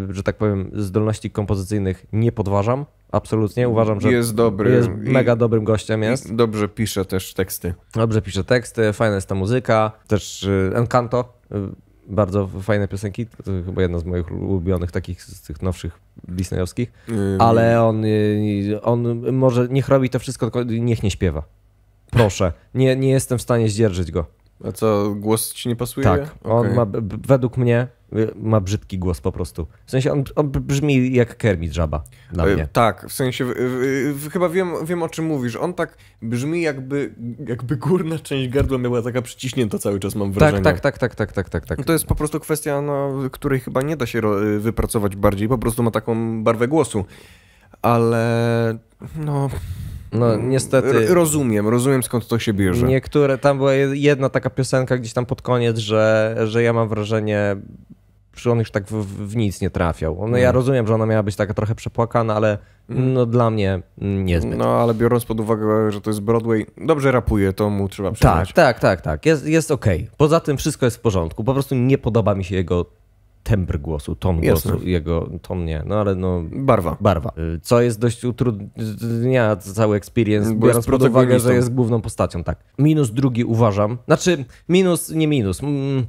e, że tak powiem, zdolności kompozycyjnych nie podważam. Absolutnie. Uważam, że jest dobry. Jest mega dobrym gościem. Jest. Dobrze pisze też teksty. Dobrze pisze teksty, fajna jest ta muzyka. Też e, Encanto. E, bardzo fajne piosenki. To chyba jedna z moich ulubionych takich z tych nowszych disneyowskich. Yy. Ale on, on może niech robi to wszystko, tylko niech nie śpiewa. Proszę. Nie, nie jestem w stanie zdzierżyć go. A co, głos ci nie pasuje? Tak, okay. on ma, według mnie ma brzydki głos po prostu. W sensie on, on brzmi jak Kermit Żaba e, mnie. Tak, w sensie chyba wiem, wiem o czym mówisz. On tak brzmi jakby, jakby górna część gardła miała taka przyciśnięta cały czas, mam wrażenie. Tak, tak, tak, tak, tak, tak, tak. tak. To jest po prostu kwestia, no, której chyba nie da się y, wypracować bardziej, po prostu ma taką barwę głosu. Ale no... No mm, niestety. Rozumiem, rozumiem skąd to się bierze. Niektóre, tam była jedna taka piosenka gdzieś tam pod koniec, że, że ja mam wrażenie, że on już tak w, w nic nie trafiał. No, mm. Ja rozumiem, że ona miała być taka trochę przepłakana, ale mm. no, dla mnie niezbyt. No ale biorąc pod uwagę, że to jest Broadway, dobrze rapuje, to mu trzeba przyznać. Tak, tak, tak, tak. Jest, jest okej. Okay. Poza tym wszystko jest w porządku. Po prostu nie podoba mi się jego tembr głosu, ton Jasne. głosu, jego ton nie, no ale no... Barwa. Barwa. Co jest dość utrudnia cały experience, Bo biorąc pod uwagę, że jest główną postacią, tak. Minus drugi uważam, znaczy minus, nie minus, mm,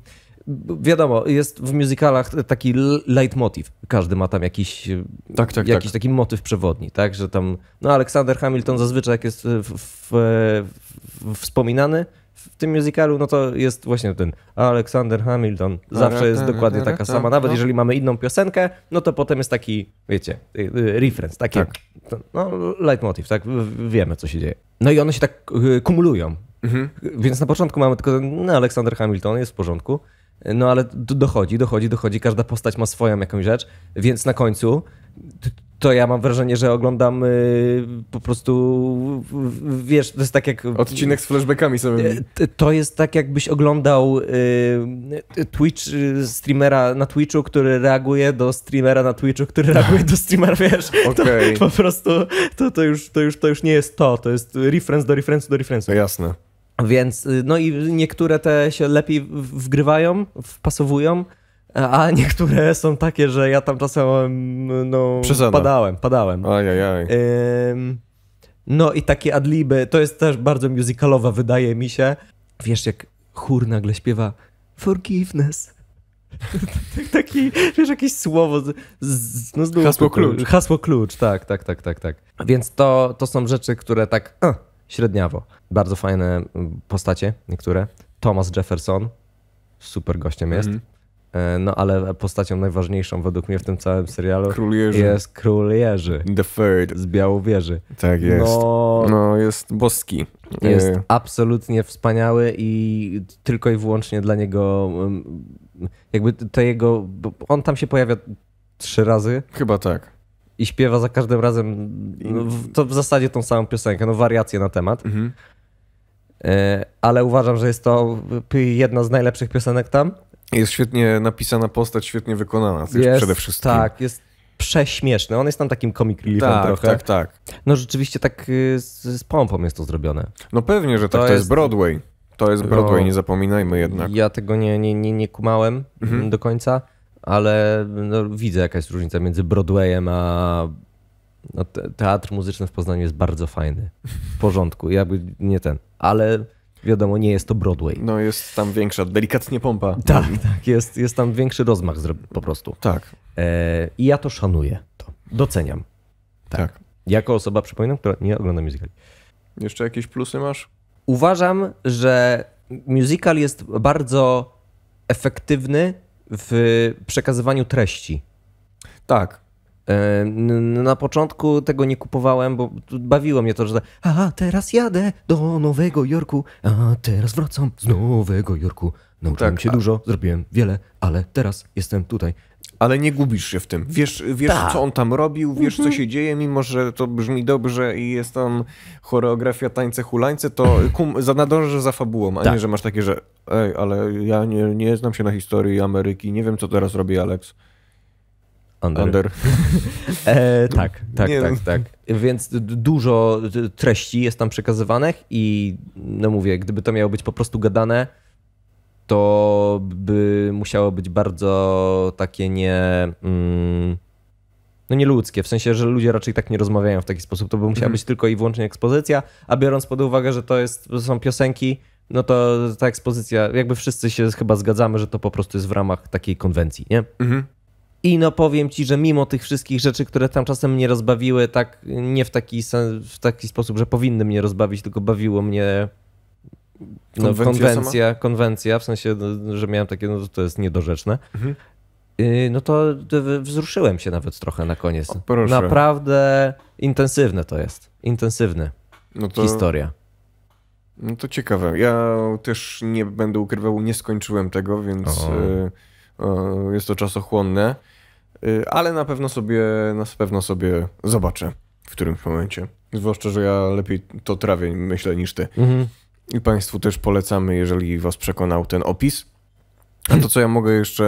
wiadomo, jest w muzykalach taki leitmotiv. Każdy ma tam jakiś, tak, tak, jakiś tak. taki motyw przewodni, tak? Że tam, no Aleksander Hamilton zazwyczaj jak jest w, w, w, wspominany, w tym musicalu, no to jest właśnie ten Alexander Hamilton. Zawsze tak, jest tak, dokładnie tak, taka sama. Nawet no. jeżeli mamy inną piosenkę, no to potem jest taki, wiecie, y, y, reference, takie, tak. no, leitmotiv, tak? Wiemy, co się dzieje. No i one się tak y, kumulują. Mhm. Więc na początku mamy tylko ten, no Alexander Hamilton jest w porządku, no ale dochodzi, dochodzi, dochodzi, każda postać ma swoją jakąś rzecz, więc na końcu to ja mam wrażenie, że oglądam y, po prostu, w, wiesz, to jest tak jak... Odcinek z flashbackami sobie. Y, to jest tak, jakbyś oglądał y, Twitch y, streamera na Twitchu, który reaguje do streamera na Twitchu, który reaguje do streamera, wiesz. Okay. To, po prostu to, to, już, to, już, to już nie jest to, to jest reference do reference do reference. No jasne. Więc, y, no i niektóre te się lepiej wgrywają, wpasowują, E, a niektóre są takie, że ja tam czasem no, padałem, padałem. Ajajaj. Ym, no i takie adliby, to jest też bardzo musicalowa, wydaje mi się. Wiesz, jak chór nagle śpiewa forgiveness. Taki, wiesz, jakieś słowo. Z, z, no hasło klucz. Hasło klucz, tak, tak, tak, tak, tak. Więc to, to są rzeczy, które tak a, średniawo. Bardzo fajne mm, postacie, niektóre. Thomas Jefferson, super gościem jest. Mm -hmm. E, no ale postacią najważniejszą według mnie w tym całym serialu Król Jerzy. jest Król Jerzy. The Third. Z Białowieży. Tak jest. No, no jest boski. Jest e. absolutnie wspaniały i tylko i wyłącznie dla niego mm, jakby to jego... On tam się pojawia trzy razy. Chyba tak i śpiewa za każdym razem no, w, to w zasadzie tą samą piosenkę, no wariację na temat. Mhm. E, ale uważam, że jest to jedna z najlepszych piosenek tam. Jest świetnie napisana postać, świetnie wykonana, jest, przede wszystkim. Tak, jest prześmieszny. On jest tam takim comic reliefem tak, trochę. Tak, tak, No rzeczywiście tak y, z, z pompą jest to zrobione. No pewnie, że tak. To, to jest... jest Broadway. To jest Broadway, no, nie zapominajmy jednak. Ja tego nie, nie, nie, nie kumałem mhm. do końca, ale no, widzę jaka jest różnica między Broadwayem a... No, teatr muzyczny w Poznaniu jest bardzo fajny. W porządku, jakby nie ten. Ale wiadomo, nie jest to Broadway. No jest tam większa, delikatnie pompa. Tak, tak, jest, jest tam większy rozmach po prostu. Tak. E, I ja to szanuję, to doceniam. Tak. tak. Jako osoba, przypominam, która nie ogląda musicali. Jeszcze jakieś plusy masz? Uważam, że musical jest bardzo efektywny w przekazywaniu treści. Tak, na początku tego nie kupowałem, bo bawiło mnie to, że a teraz jadę do Nowego Jorku, a teraz wracam z Nowego Jorku. Nauczyłem tak, się a... dużo, zrobiłem wiele, ale teraz jestem tutaj. Ale nie gubisz się w tym. Wiesz, wiesz tak. co on tam robił, wiesz, co mhm. się dzieje, mimo że to brzmi dobrze i jest tam choreografia tańce hulańce, to kum, za, za fabułą, a Ta. nie, tak. że masz takie, że ej, ale ja nie, nie znam się na historii Ameryki, nie wiem, co teraz robi Alex. Under. Under. e, tak, tak, nie, tak, no. tak. Więc dużo treści jest tam przekazywanych i no mówię, gdyby to miało być po prostu gadane, to by musiało być bardzo takie nie... Mm, no nieludzkie, w sensie, że ludzie raczej tak nie rozmawiają w taki sposób. To by musiała mhm. być tylko i wyłącznie ekspozycja, a biorąc pod uwagę, że to, jest, to są piosenki, no to ta ekspozycja, jakby wszyscy się chyba zgadzamy, że to po prostu jest w ramach takiej konwencji, nie? Mhm. I no powiem ci, że mimo tych wszystkich rzeczy, które tam czasem mnie rozbawiły, tak nie w taki, w taki sposób, że powinny mnie rozbawić, tylko bawiło mnie no, konwencja, konwencja, konwencja, w sensie, no, że miałem takie, no to jest niedorzeczne. Mhm. Y, no to wzruszyłem się nawet trochę na koniec. O, Naprawdę intensywne to jest. Intensywne. No to... Historia. No to ciekawe. Ja też nie będę ukrywał, nie skończyłem tego, więc o. Y, jest to czasochłonne. Y, ale na pewno sobie, na pewno sobie zobaczę w którymś momencie. Zwłaszcza, że ja lepiej to trawię, myślę, niż ty. Mhm. I Państwu też polecamy, jeżeli Was przekonał ten opis. A to, co ja mogę jeszcze,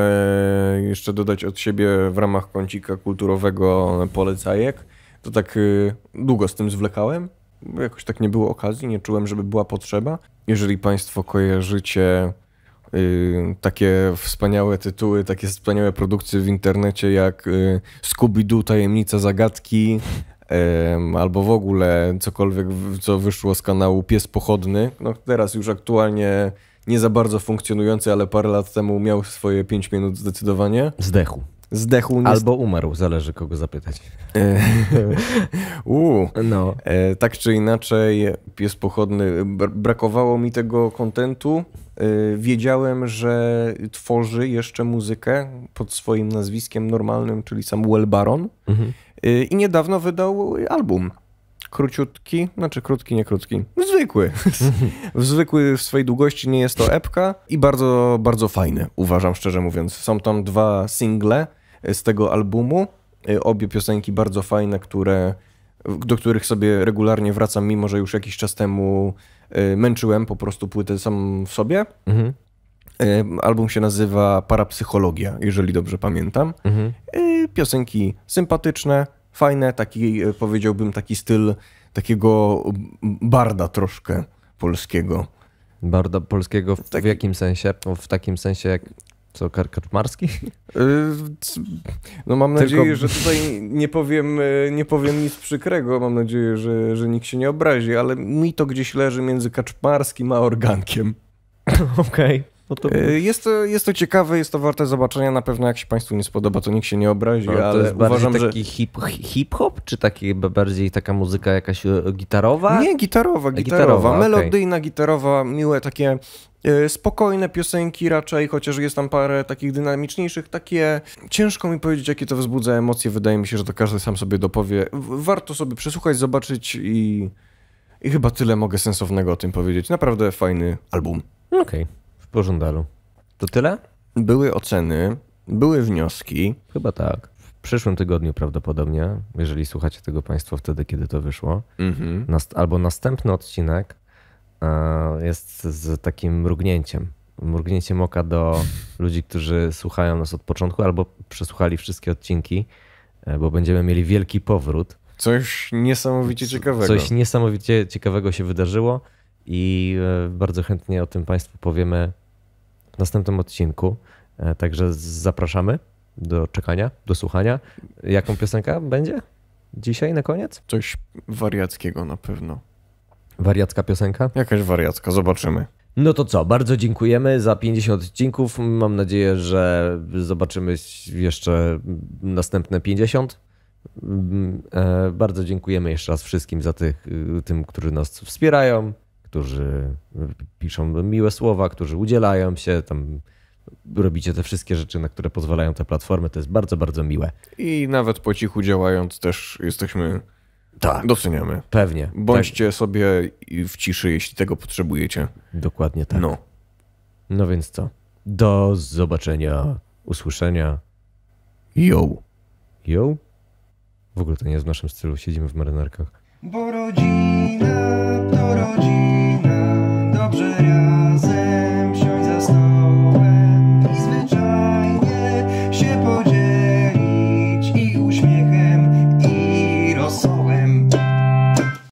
jeszcze dodać od siebie w ramach kącika kulturowego polecajek, to tak y, długo z tym zwlekałem. Jakoś tak nie było okazji, nie czułem, żeby była potrzeba. Jeżeli Państwo kojarzycie Y, takie wspaniałe tytuły, takie wspaniałe produkcje w internecie jak yy, Scooby-Doo, Tajemnica Zagadki, albo w ogóle cokolwiek, co wyszło z kanału Pies Pochodny. No, teraz już aktualnie nie za bardzo funkcjonujący, ale parę lat temu miał swoje 5 minut zdecydowanie. Zdechu. Zdechł. Nie... Albo umarł, zależy kogo zapytać. Uuu. No. E, tak czy inaczej, pies pochodny, brakowało mi tego kontentu. Y, wiedziałem, że tworzy jeszcze muzykę pod swoim nazwiskiem normalnym, czyli Samuel Baron. Mhm. Y, I niedawno wydał album. Króciutki, znaczy krótki, nie krótki. Zwykły. Mhm. Zwykły w swojej długości, nie jest to epka i bardzo, bardzo fajny, uważam szczerze mówiąc. Są tam dwa single y, z tego albumu. Obie piosenki bardzo fajne, które, do których sobie regularnie wracam, mimo że już jakiś czas temu E, męczyłem po prostu płytę sam w sobie. Mhm. E, album się nazywa Parapsychologia, jeżeli dobrze pamiętam. Mhm. E, piosenki sympatyczne, fajne, taki powiedziałbym taki styl takiego barda troszkę polskiego. Barda polskiego w, tak, w jakim sensie? w takim sensie jak... Co, kar Karczmarski? Y, no mam Tylko... nadzieję, że tutaj nie powiem, y, nie powiem nic przykrego, mam nadzieję, że, że nikt się nie obrazi, ale mi to gdzieś leży między Kaczmarskim a Organkiem. Okej. Okay. No to... Y, jest, to, jest to ciekawe, jest to warte zobaczenia. Na pewno jak się Państwu nie spodoba, to nikt się nie obrazi, no, ale uważam, taki że... taki hip, hip-hop, czy taki bardziej taka muzyka jakaś gitarowa? Nie, gitarowa, e, gitarowa. gitarowa gitarowa, miłe takie E, spokojne piosenki raczej, chociaż jest tam parę takich dynamiczniejszych, takie ciężko mi powiedzieć, jakie to wzbudza emocje. Wydaje mi się, że to każdy sam sobie dopowie. Warto sobie przesłuchać, zobaczyć i, i chyba tyle mogę sensownego o tym powiedzieć. Naprawdę fajny album. No okej, okay. w pożądalu. To tyle? Były oceny, były wnioski. Chyba tak. W przyszłym tygodniu prawdopodobnie, jeżeli słuchacie tego Państwo wtedy, kiedy to wyszło, mm -hmm. albo następny odcinek E, jest z takim mrugnięciem. Mrugnięciem oka do ludzi, którzy słuchają nas od początku albo przesłuchali wszystkie odcinki, e, bo będziemy mieli wielki powrót. Coś niesamowicie ciekawego. Coś niesamowicie ciekawego się wydarzyło i e, bardzo chętnie o tym Państwu powiemy w następnym odcinku. Także zapraszamy do czekania, do słuchania. Jaką piosenka będzie dzisiaj na koniec? Coś wariackiego na pewno. Wariacka piosenka? Jakaś wariacka, zobaczymy. No to co, bardzo dziękujemy za 50 odcinków. Mam nadzieję, że zobaczymy jeszcze następne 50. E, bardzo dziękujemy jeszcze raz wszystkim za tych, y, tym, którzy nas wspierają, którzy y, piszą miłe słowa, którzy udzielają się, tam robicie te wszystkie rzeczy, na które pozwalają te platformy. To jest bardzo, bardzo miłe. I nawet po cichu działając też jesteśmy tak. Doceniamy. Pewnie. Bądźcie tak. sobie w ciszy, jeśli tego potrzebujecie. Dokładnie tak. No. No więc co? Do zobaczenia, usłyszenia. Yo, yo. W ogóle to nie jest w naszym stylu, siedzimy w marynarkach. Bo rodzina to rodzina.